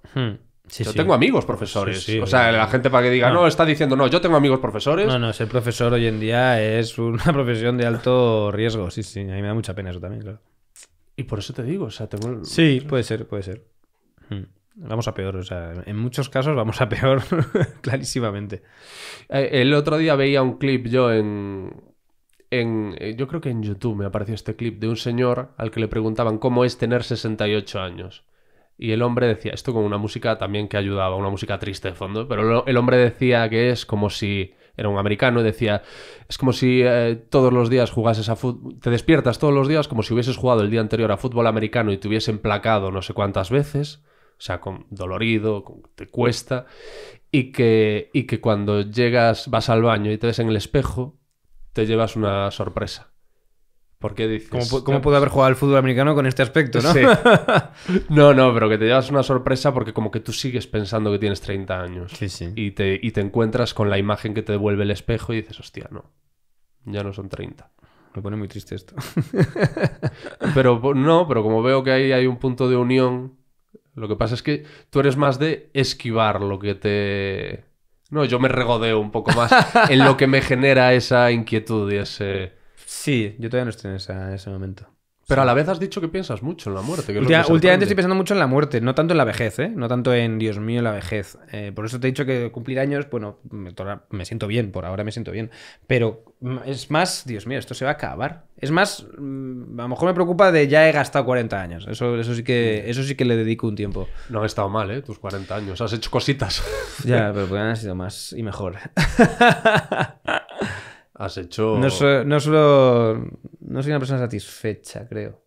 yo tengo amigos profesores. o sea, la gente para que diga, no. está diciendo, no, yo tengo amigos profesores. No, no, ser profesor hoy en día es una profesión de alto riesgo. Sí, sí, a mí me da mucha pena eso también, claro. Y por eso te digo, o sea, tengo. Sí, puede ser, puede ser. Hmm. Vamos a peor, o sea, en muchos casos vamos a peor, clarísimamente. Eh, el otro día veía un clip yo en, en, eh, yo creo que en YouTube me apareció este clip de un señor al que le preguntaban cómo es tener 68 años. Y el hombre decía, esto con una música también que ayudaba, una música triste de fondo, pero el hombre decía que es como si era un americano decía, es como si eh, todos los días jugases a fútbol, te despiertas todos los días como si hubieses jugado el día anterior a fútbol americano y te hubiesen placado no sé cuántas veces, o sea, con dolorido, te cuesta, y que, y que cuando llegas, vas al baño y te ves en el espejo, te llevas una sorpresa qué dices, ¿Cómo, cómo haber jugado al fútbol americano con este aspecto, no? Sí. No, no, pero que te llevas una sorpresa porque como que tú sigues pensando que tienes 30 años. Sí, sí. Y te, y te encuentras con la imagen que te devuelve el espejo y dices, hostia, no, ya no son 30. Me pone muy triste esto. pero no, pero como veo que ahí hay un punto de unión, lo que pasa es que tú eres más de esquivar lo que te... No, yo me regodeo un poco más en lo que me genera esa inquietud y ese Sí, yo todavía no estoy en, ese momento. Pero a la vez has dicho que piensas mucho en la muerte. últimamente estoy pensando mucho en la muerte, no tanto en la vejez, ¿eh? No tanto en, Dios mío, la vejez. Eh, por eso te he dicho que cumplir años, bueno, me, siento bien, por ahora me siento bien. Pero mm, es más, Dios mío, esto se va a acabar. Es más, mm, a lo mejor me preocupa de ya he gastado 40 años. Eso, eso, sí, que, mm. eso sí que le dedico un tiempo. No he estado mal, ¿eh? Tus 40 años. Has hecho cositas. ya, pero podrían haber sido más y mejor. Has hecho. No, soy una persona satisfecha, creo.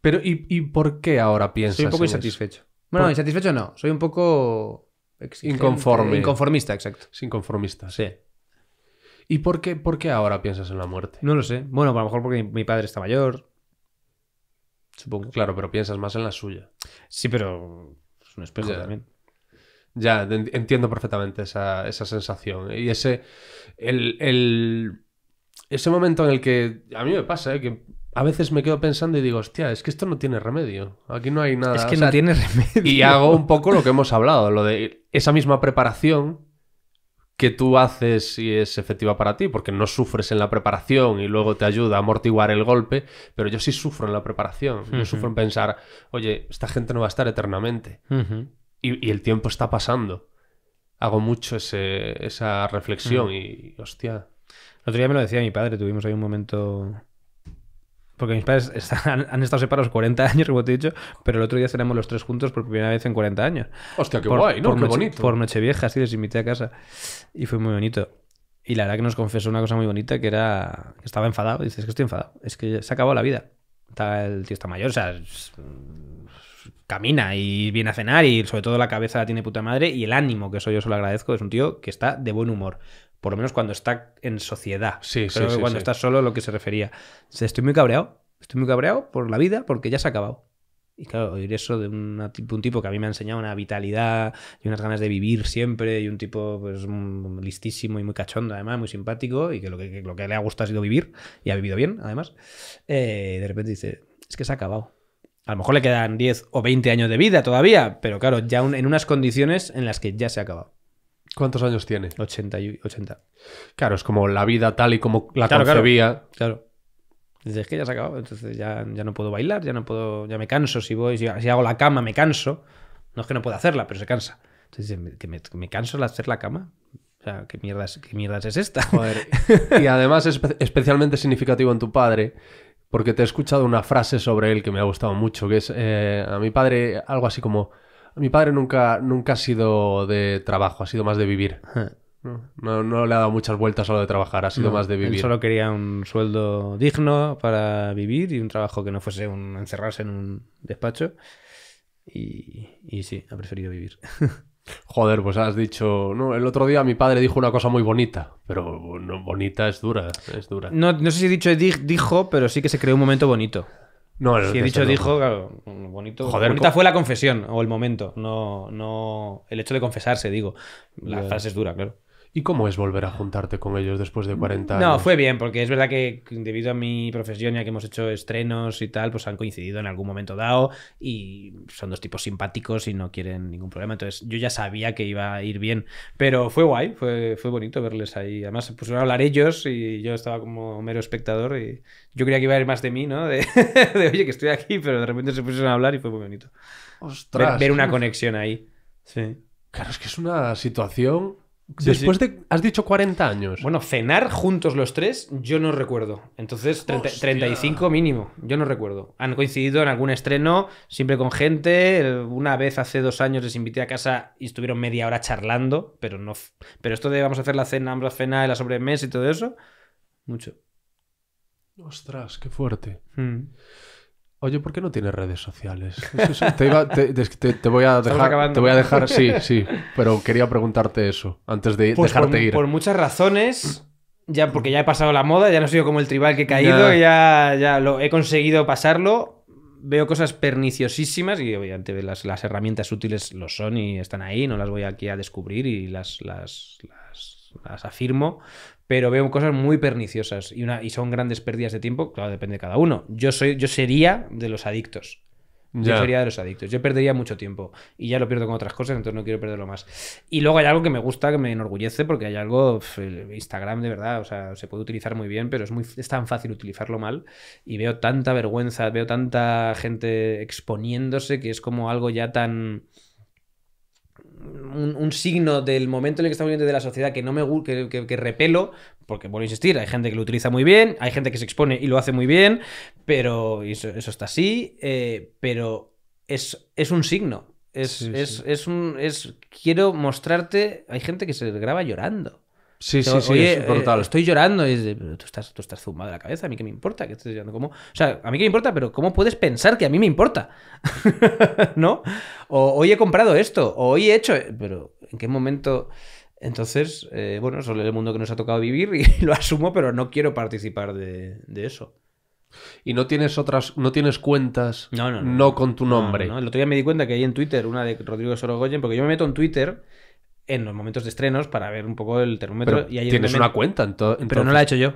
Pero, ¿y, por qué ahora piensas? Soy un poco insatisfecho. Bueno, insatisfecho no. Soy un poco. Inconforme. Inconformista, exacto. inconformista, sí. ¿Y por qué, por ahora piensas en la muerte? No lo sé. Bueno, a lo mejor porque mi padre está mayor. Supongo. Claro, pero piensas más en la suya. Sí, pero es un espejo también. Ya, entiendo perfectamente esa, esa sensación. Y ese, el, el, ese momento en el que a mí me pasa, ¿eh? que a veces me quedo pensando y digo, hostia, es que esto no tiene remedio. Aquí no hay nada. Es que no tiene remedio. Y hago un poco lo que hemos hablado, lo de esa misma preparación que tú haces y es efectiva para ti, porque no sufres en la preparación y luego te ayuda a amortiguar el golpe, pero yo sí sufro en la preparación. Yo sufro en pensar, oye, esta gente no va a estar eternamente. Uh y, el tiempo está pasando. Hago mucho esa reflexión y, hostia. El otro día me lo decía mi padre, tuvimos ahí un momento porque mis padres han estado separados 40 años, como te he dicho, pero el otro día seremos los tres juntos por primera vez en 40 años. Hostia, qué por, guay, ¿no? Por qué noche, bonito. Por Nochevieja, así les invité a casa. Y fue muy bonito. Y la verdad que nos confesó una cosa muy bonita, que era que estaba enfadado. Dices, es que estoy enfadado. Es que se acabó la vida. el tío está mayor, o sea, camina y viene a cenar y sobre todo la cabeza la tiene puta madre y el ánimo, que eso yo solo agradezco, es un tío que está de buen humor. Por lo menos cuando está en sociedad. Sí, cuando está solo lo que se refería. Estoy muy cabreado. Estoy muy cabreado por la vida porque ya se ha acabado. Y claro, oír eso de un tipo que a mí me ha enseñado una vitalidad y unas ganas de vivir siempre y un tipo pues mm, listísimo y muy cachondo además, muy simpático y que lo que, lo que le ha gustado ha sido vivir y ha vivido bien además, eh, de repente dice, es que se ha acabado. A lo mejor le quedan 10 o 20 años de vida todavía, pero claro, ya en unas condiciones en las que ya se ha acabado. ¿Cuántos años tiene? 80. Y 80. Claro, es como la vida tal y como la concebía. Claro. claro. es que ya se ha acabado, entonces ya, ya, no puedo bailar, ya no puedo, ya me canso, si voy, si, hago la cama me canso. No es que no pueda hacerla, pero se cansa. Entonces, que me, canso de hacer la cama, o sea, ¿qué mierdas, qué es esta? Y además es especialmente significativo en tu padre porque te he escuchado una frase sobre él que me ha gustado mucho, que es eh, a mi padre algo así como, mi padre nunca, nunca ha sido de trabajo, ha sido más de vivir. No, le ha dado muchas vueltas a lo de trabajar, ha sido más de vivir. solo quería un sueldo digno para vivir y un trabajo que no fuese un encerrarse en un despacho. Y, y sí, ha preferido vivir. Joder, pues has dicho, no, el otro día mi padre dijo una cosa muy bonita, pero no, bonita es dura, es dura. No, no sé si he dicho dijo, pero sí que se creó un momento bonito. No, si he dicho dijo, claro, bonito. Joder, bonita fue la confesión o el momento, no, no el hecho de confesarse, digo. La frase es dura, claro. ¿Y cómo es volver a juntarte con ellos después de 40 años? No, fue bien, porque es verdad que debido a mi profesión, ya que hemos hecho estrenos y tal, pues han coincidido en algún momento dado y son dos tipos simpáticos y no quieren ningún problema. Entonces yo ya sabía que iba a ir bien, pero fue guay, fue, fue bonito verles ahí. Además se pusieron a hablar ellos y yo estaba como mero espectador y yo creía que iba a ir más de mí, ¿no? De, oye, que estoy aquí, pero de repente se pusieron a hablar y fue muy bonito. Ostras. ver una conexión ahí. Sí. Claro, es que es una situación Después de. Has dicho 40 años. Bueno, cenar juntos los tres, yo no recuerdo. Entonces, 35 mínimo. Yo no recuerdo. Han coincidido en algún estreno, siempre con gente. Una vez hace dos años les invité a casa y estuvieron media hora charlando, pero no. Pero esto de vamos a hacer la cena, vamos a cenar, la sobremesa y todo eso, mucho. Ostras, qué fuerte. Hmm. Oye, ¿por qué no tienes redes sociales? te, voy a dejar, te voy a dejar, sí, sí, pero quería preguntarte eso antes de pues dejarte ir. Por muchas razones, ya porque ya he pasado la moda, ya no soy como el tribal que he caído, ya, ya, lo he conseguido pasarlo. Veo cosas perniciosísimas y obviamente las, las, herramientas útiles lo son y están ahí, no las voy aquí a descubrir y las, las, las, las afirmo, pero veo cosas muy perniciosas y, una, y son grandes pérdidas de tiempo, claro, depende de cada uno. Yo, soy, yo sería de los adictos. Yo sería de los adictos. Yo perdería mucho tiempo y ya lo pierdo con otras cosas, entonces no quiero perderlo más. Y luego hay algo que me gusta, que me enorgullece, porque hay algo, Instagram de verdad, o sea, se puede utilizar muy bien, pero es, muy, es tan fácil utilizarlo mal. Y veo tanta vergüenza, veo tanta gente exponiéndose que es como algo ya tan un, signo del momento en el que estamos viviendo de la sociedad que no me que, que, repelo, porque vuelvo a insistir, hay gente que lo utiliza muy bien, hay gente que se expone y lo hace muy bien, pero eso, está así, eh, pero es, es un signo. Es, es, es un. Es, quiero mostrarte. Hay gente que se graba llorando. Sí, sí, sí, Oye, es eh, estoy llorando. Y tú estás, tú estás zumbado de la cabeza. ¿A mí qué me importa? que estés llorando? ¿Cómo? O sea, ¿a mí qué me importa? Pero ¿cómo puedes pensar que a mí me importa? ¿No? O hoy he comprado esto. O hoy he hecho... Pero ¿en qué momento...? Entonces, eh, bueno, eso es el mundo que nos ha tocado vivir y lo asumo, pero no quiero participar de, de eso. Y no tienes otras, no tienes cuentas no, no, no. no con tu nombre. El otro día me di cuenta que hay en Twitter una de Rodrigo Sorogoyen, porque yo me meto en Twitter en los momentos de estrenos para ver un poco el termómetro. y tienes una cuenta, Pero no la he hecho yo.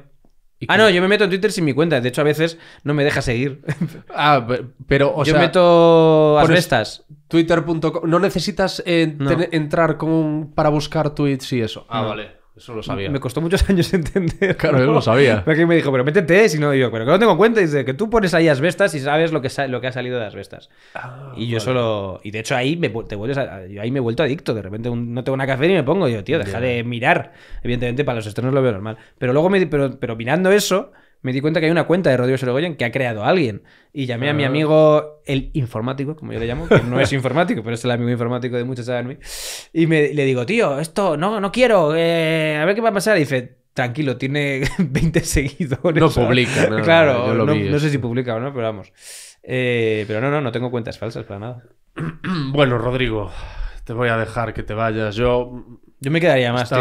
Ah, no, yo me meto en Twitter sin mi cuenta. De hecho, a veces no me deja seguir. Ah, pero, o yo sea... Yo meto asbestas. Twitter.com. No necesitas entrar con, para buscar tweets y eso. Ah, vale. Eso lo sabía. Me costó muchos años entender. Claro, yo lo sabía. aquí me dijo, pero métete, si no, yo, pero que no tengo cuenta cuenta. Dice que tú pones ahí asbestas y sabes lo que, lo que ha salido de asbestas. Ah, y yo solo. Y de hecho ahí me, vuelves ahí me he vuelto adicto. De repente no tengo una café y me pongo. Yo, tío, deja de mirar. Evidentemente, para los estrenos lo veo normal. Pero luego me. pero mirando eso me di cuenta que hay una cuenta de Rodrigo Sorogoyen que ha creado alguien. Y llamé a mi ah. amigo, el informático, como yo le llamo, que no es informático, pero es el amigo informático de muchos de mí. Y me, le digo, tío, esto no, no quiero, eh, a ver qué va a pasar. Y dice, tranquilo, tiene 20 seguidores. No publica, no, Claro, no, sé si publica o no, pero vamos. Eh, pero no, no, no tengo cuentas falsas para nada. Bueno, Rodrigo, te voy a dejar que te vayas. Yo yo me quedaría más,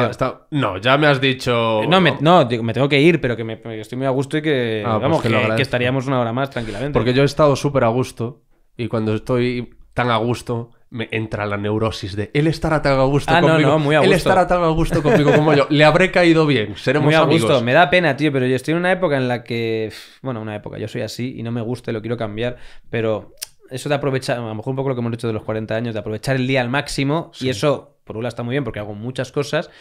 No, ya me has dicho. Eh, no, me, no, me tengo que ir, pero que me, estoy muy a gusto y que, ah, pues que, estaríamos una hora más tranquilamente. Porque yo he estado súper a gusto y cuando estoy tan a gusto me entra la neurosis de él estará tan a gusto ah, No, no, muy a gusto. Él estará tan a gusto conmigo como yo. Le habré caído bien, seremos muy a gusto. Me da pena, tío, pero yo estoy en una época en la que. Bueno, una época, yo soy así y no me gusta y lo quiero cambiar, pero eso de aprovechar, a lo mejor un poco lo que hemos dicho de los 40 años, de aprovechar el día al máximo, y eso, por un está muy bien porque hago muchas cosas,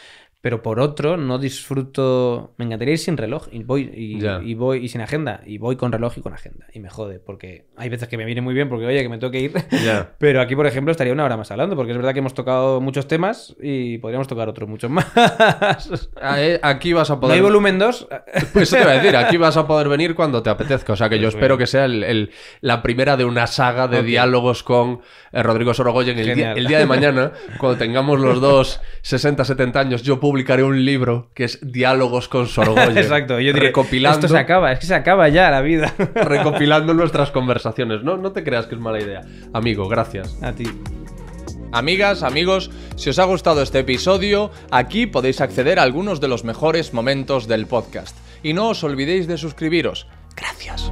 pero por otro no disfruto. Me encantaría ir sin reloj y voy y, voy sin agenda y voy con reloj y con agenda y me jode porque hay veces que me viene muy bien porque oye que me tengo que ir. Pero aquí por ejemplo estaría una hora más hablando porque es verdad que hemos tocado muchos temas y podríamos tocar otros muchos más. Aquí vas a poder. hay volumen 2? Pues eso te voy a decir. Aquí vas a poder venir cuando te apetezca. O sea que yo espero que sea la primera de una saga de diálogos con eh, Rodrigo Sorogoyen el día, de mañana cuando tengamos los dos 60, 70 años yo publicaré un libro que es Diálogos con Sorgoye. Exacto, yo diré, recopilando, esto se acaba, es que se acaba ya la vida. recopilando nuestras conversaciones, ¿no? No te creas que es mala idea. Amigo, gracias. A ti. Amigas, amigos, si os ha gustado este episodio, aquí podéis acceder a algunos de los mejores momentos del podcast. Y no os olvidéis de suscribiros. Gracias.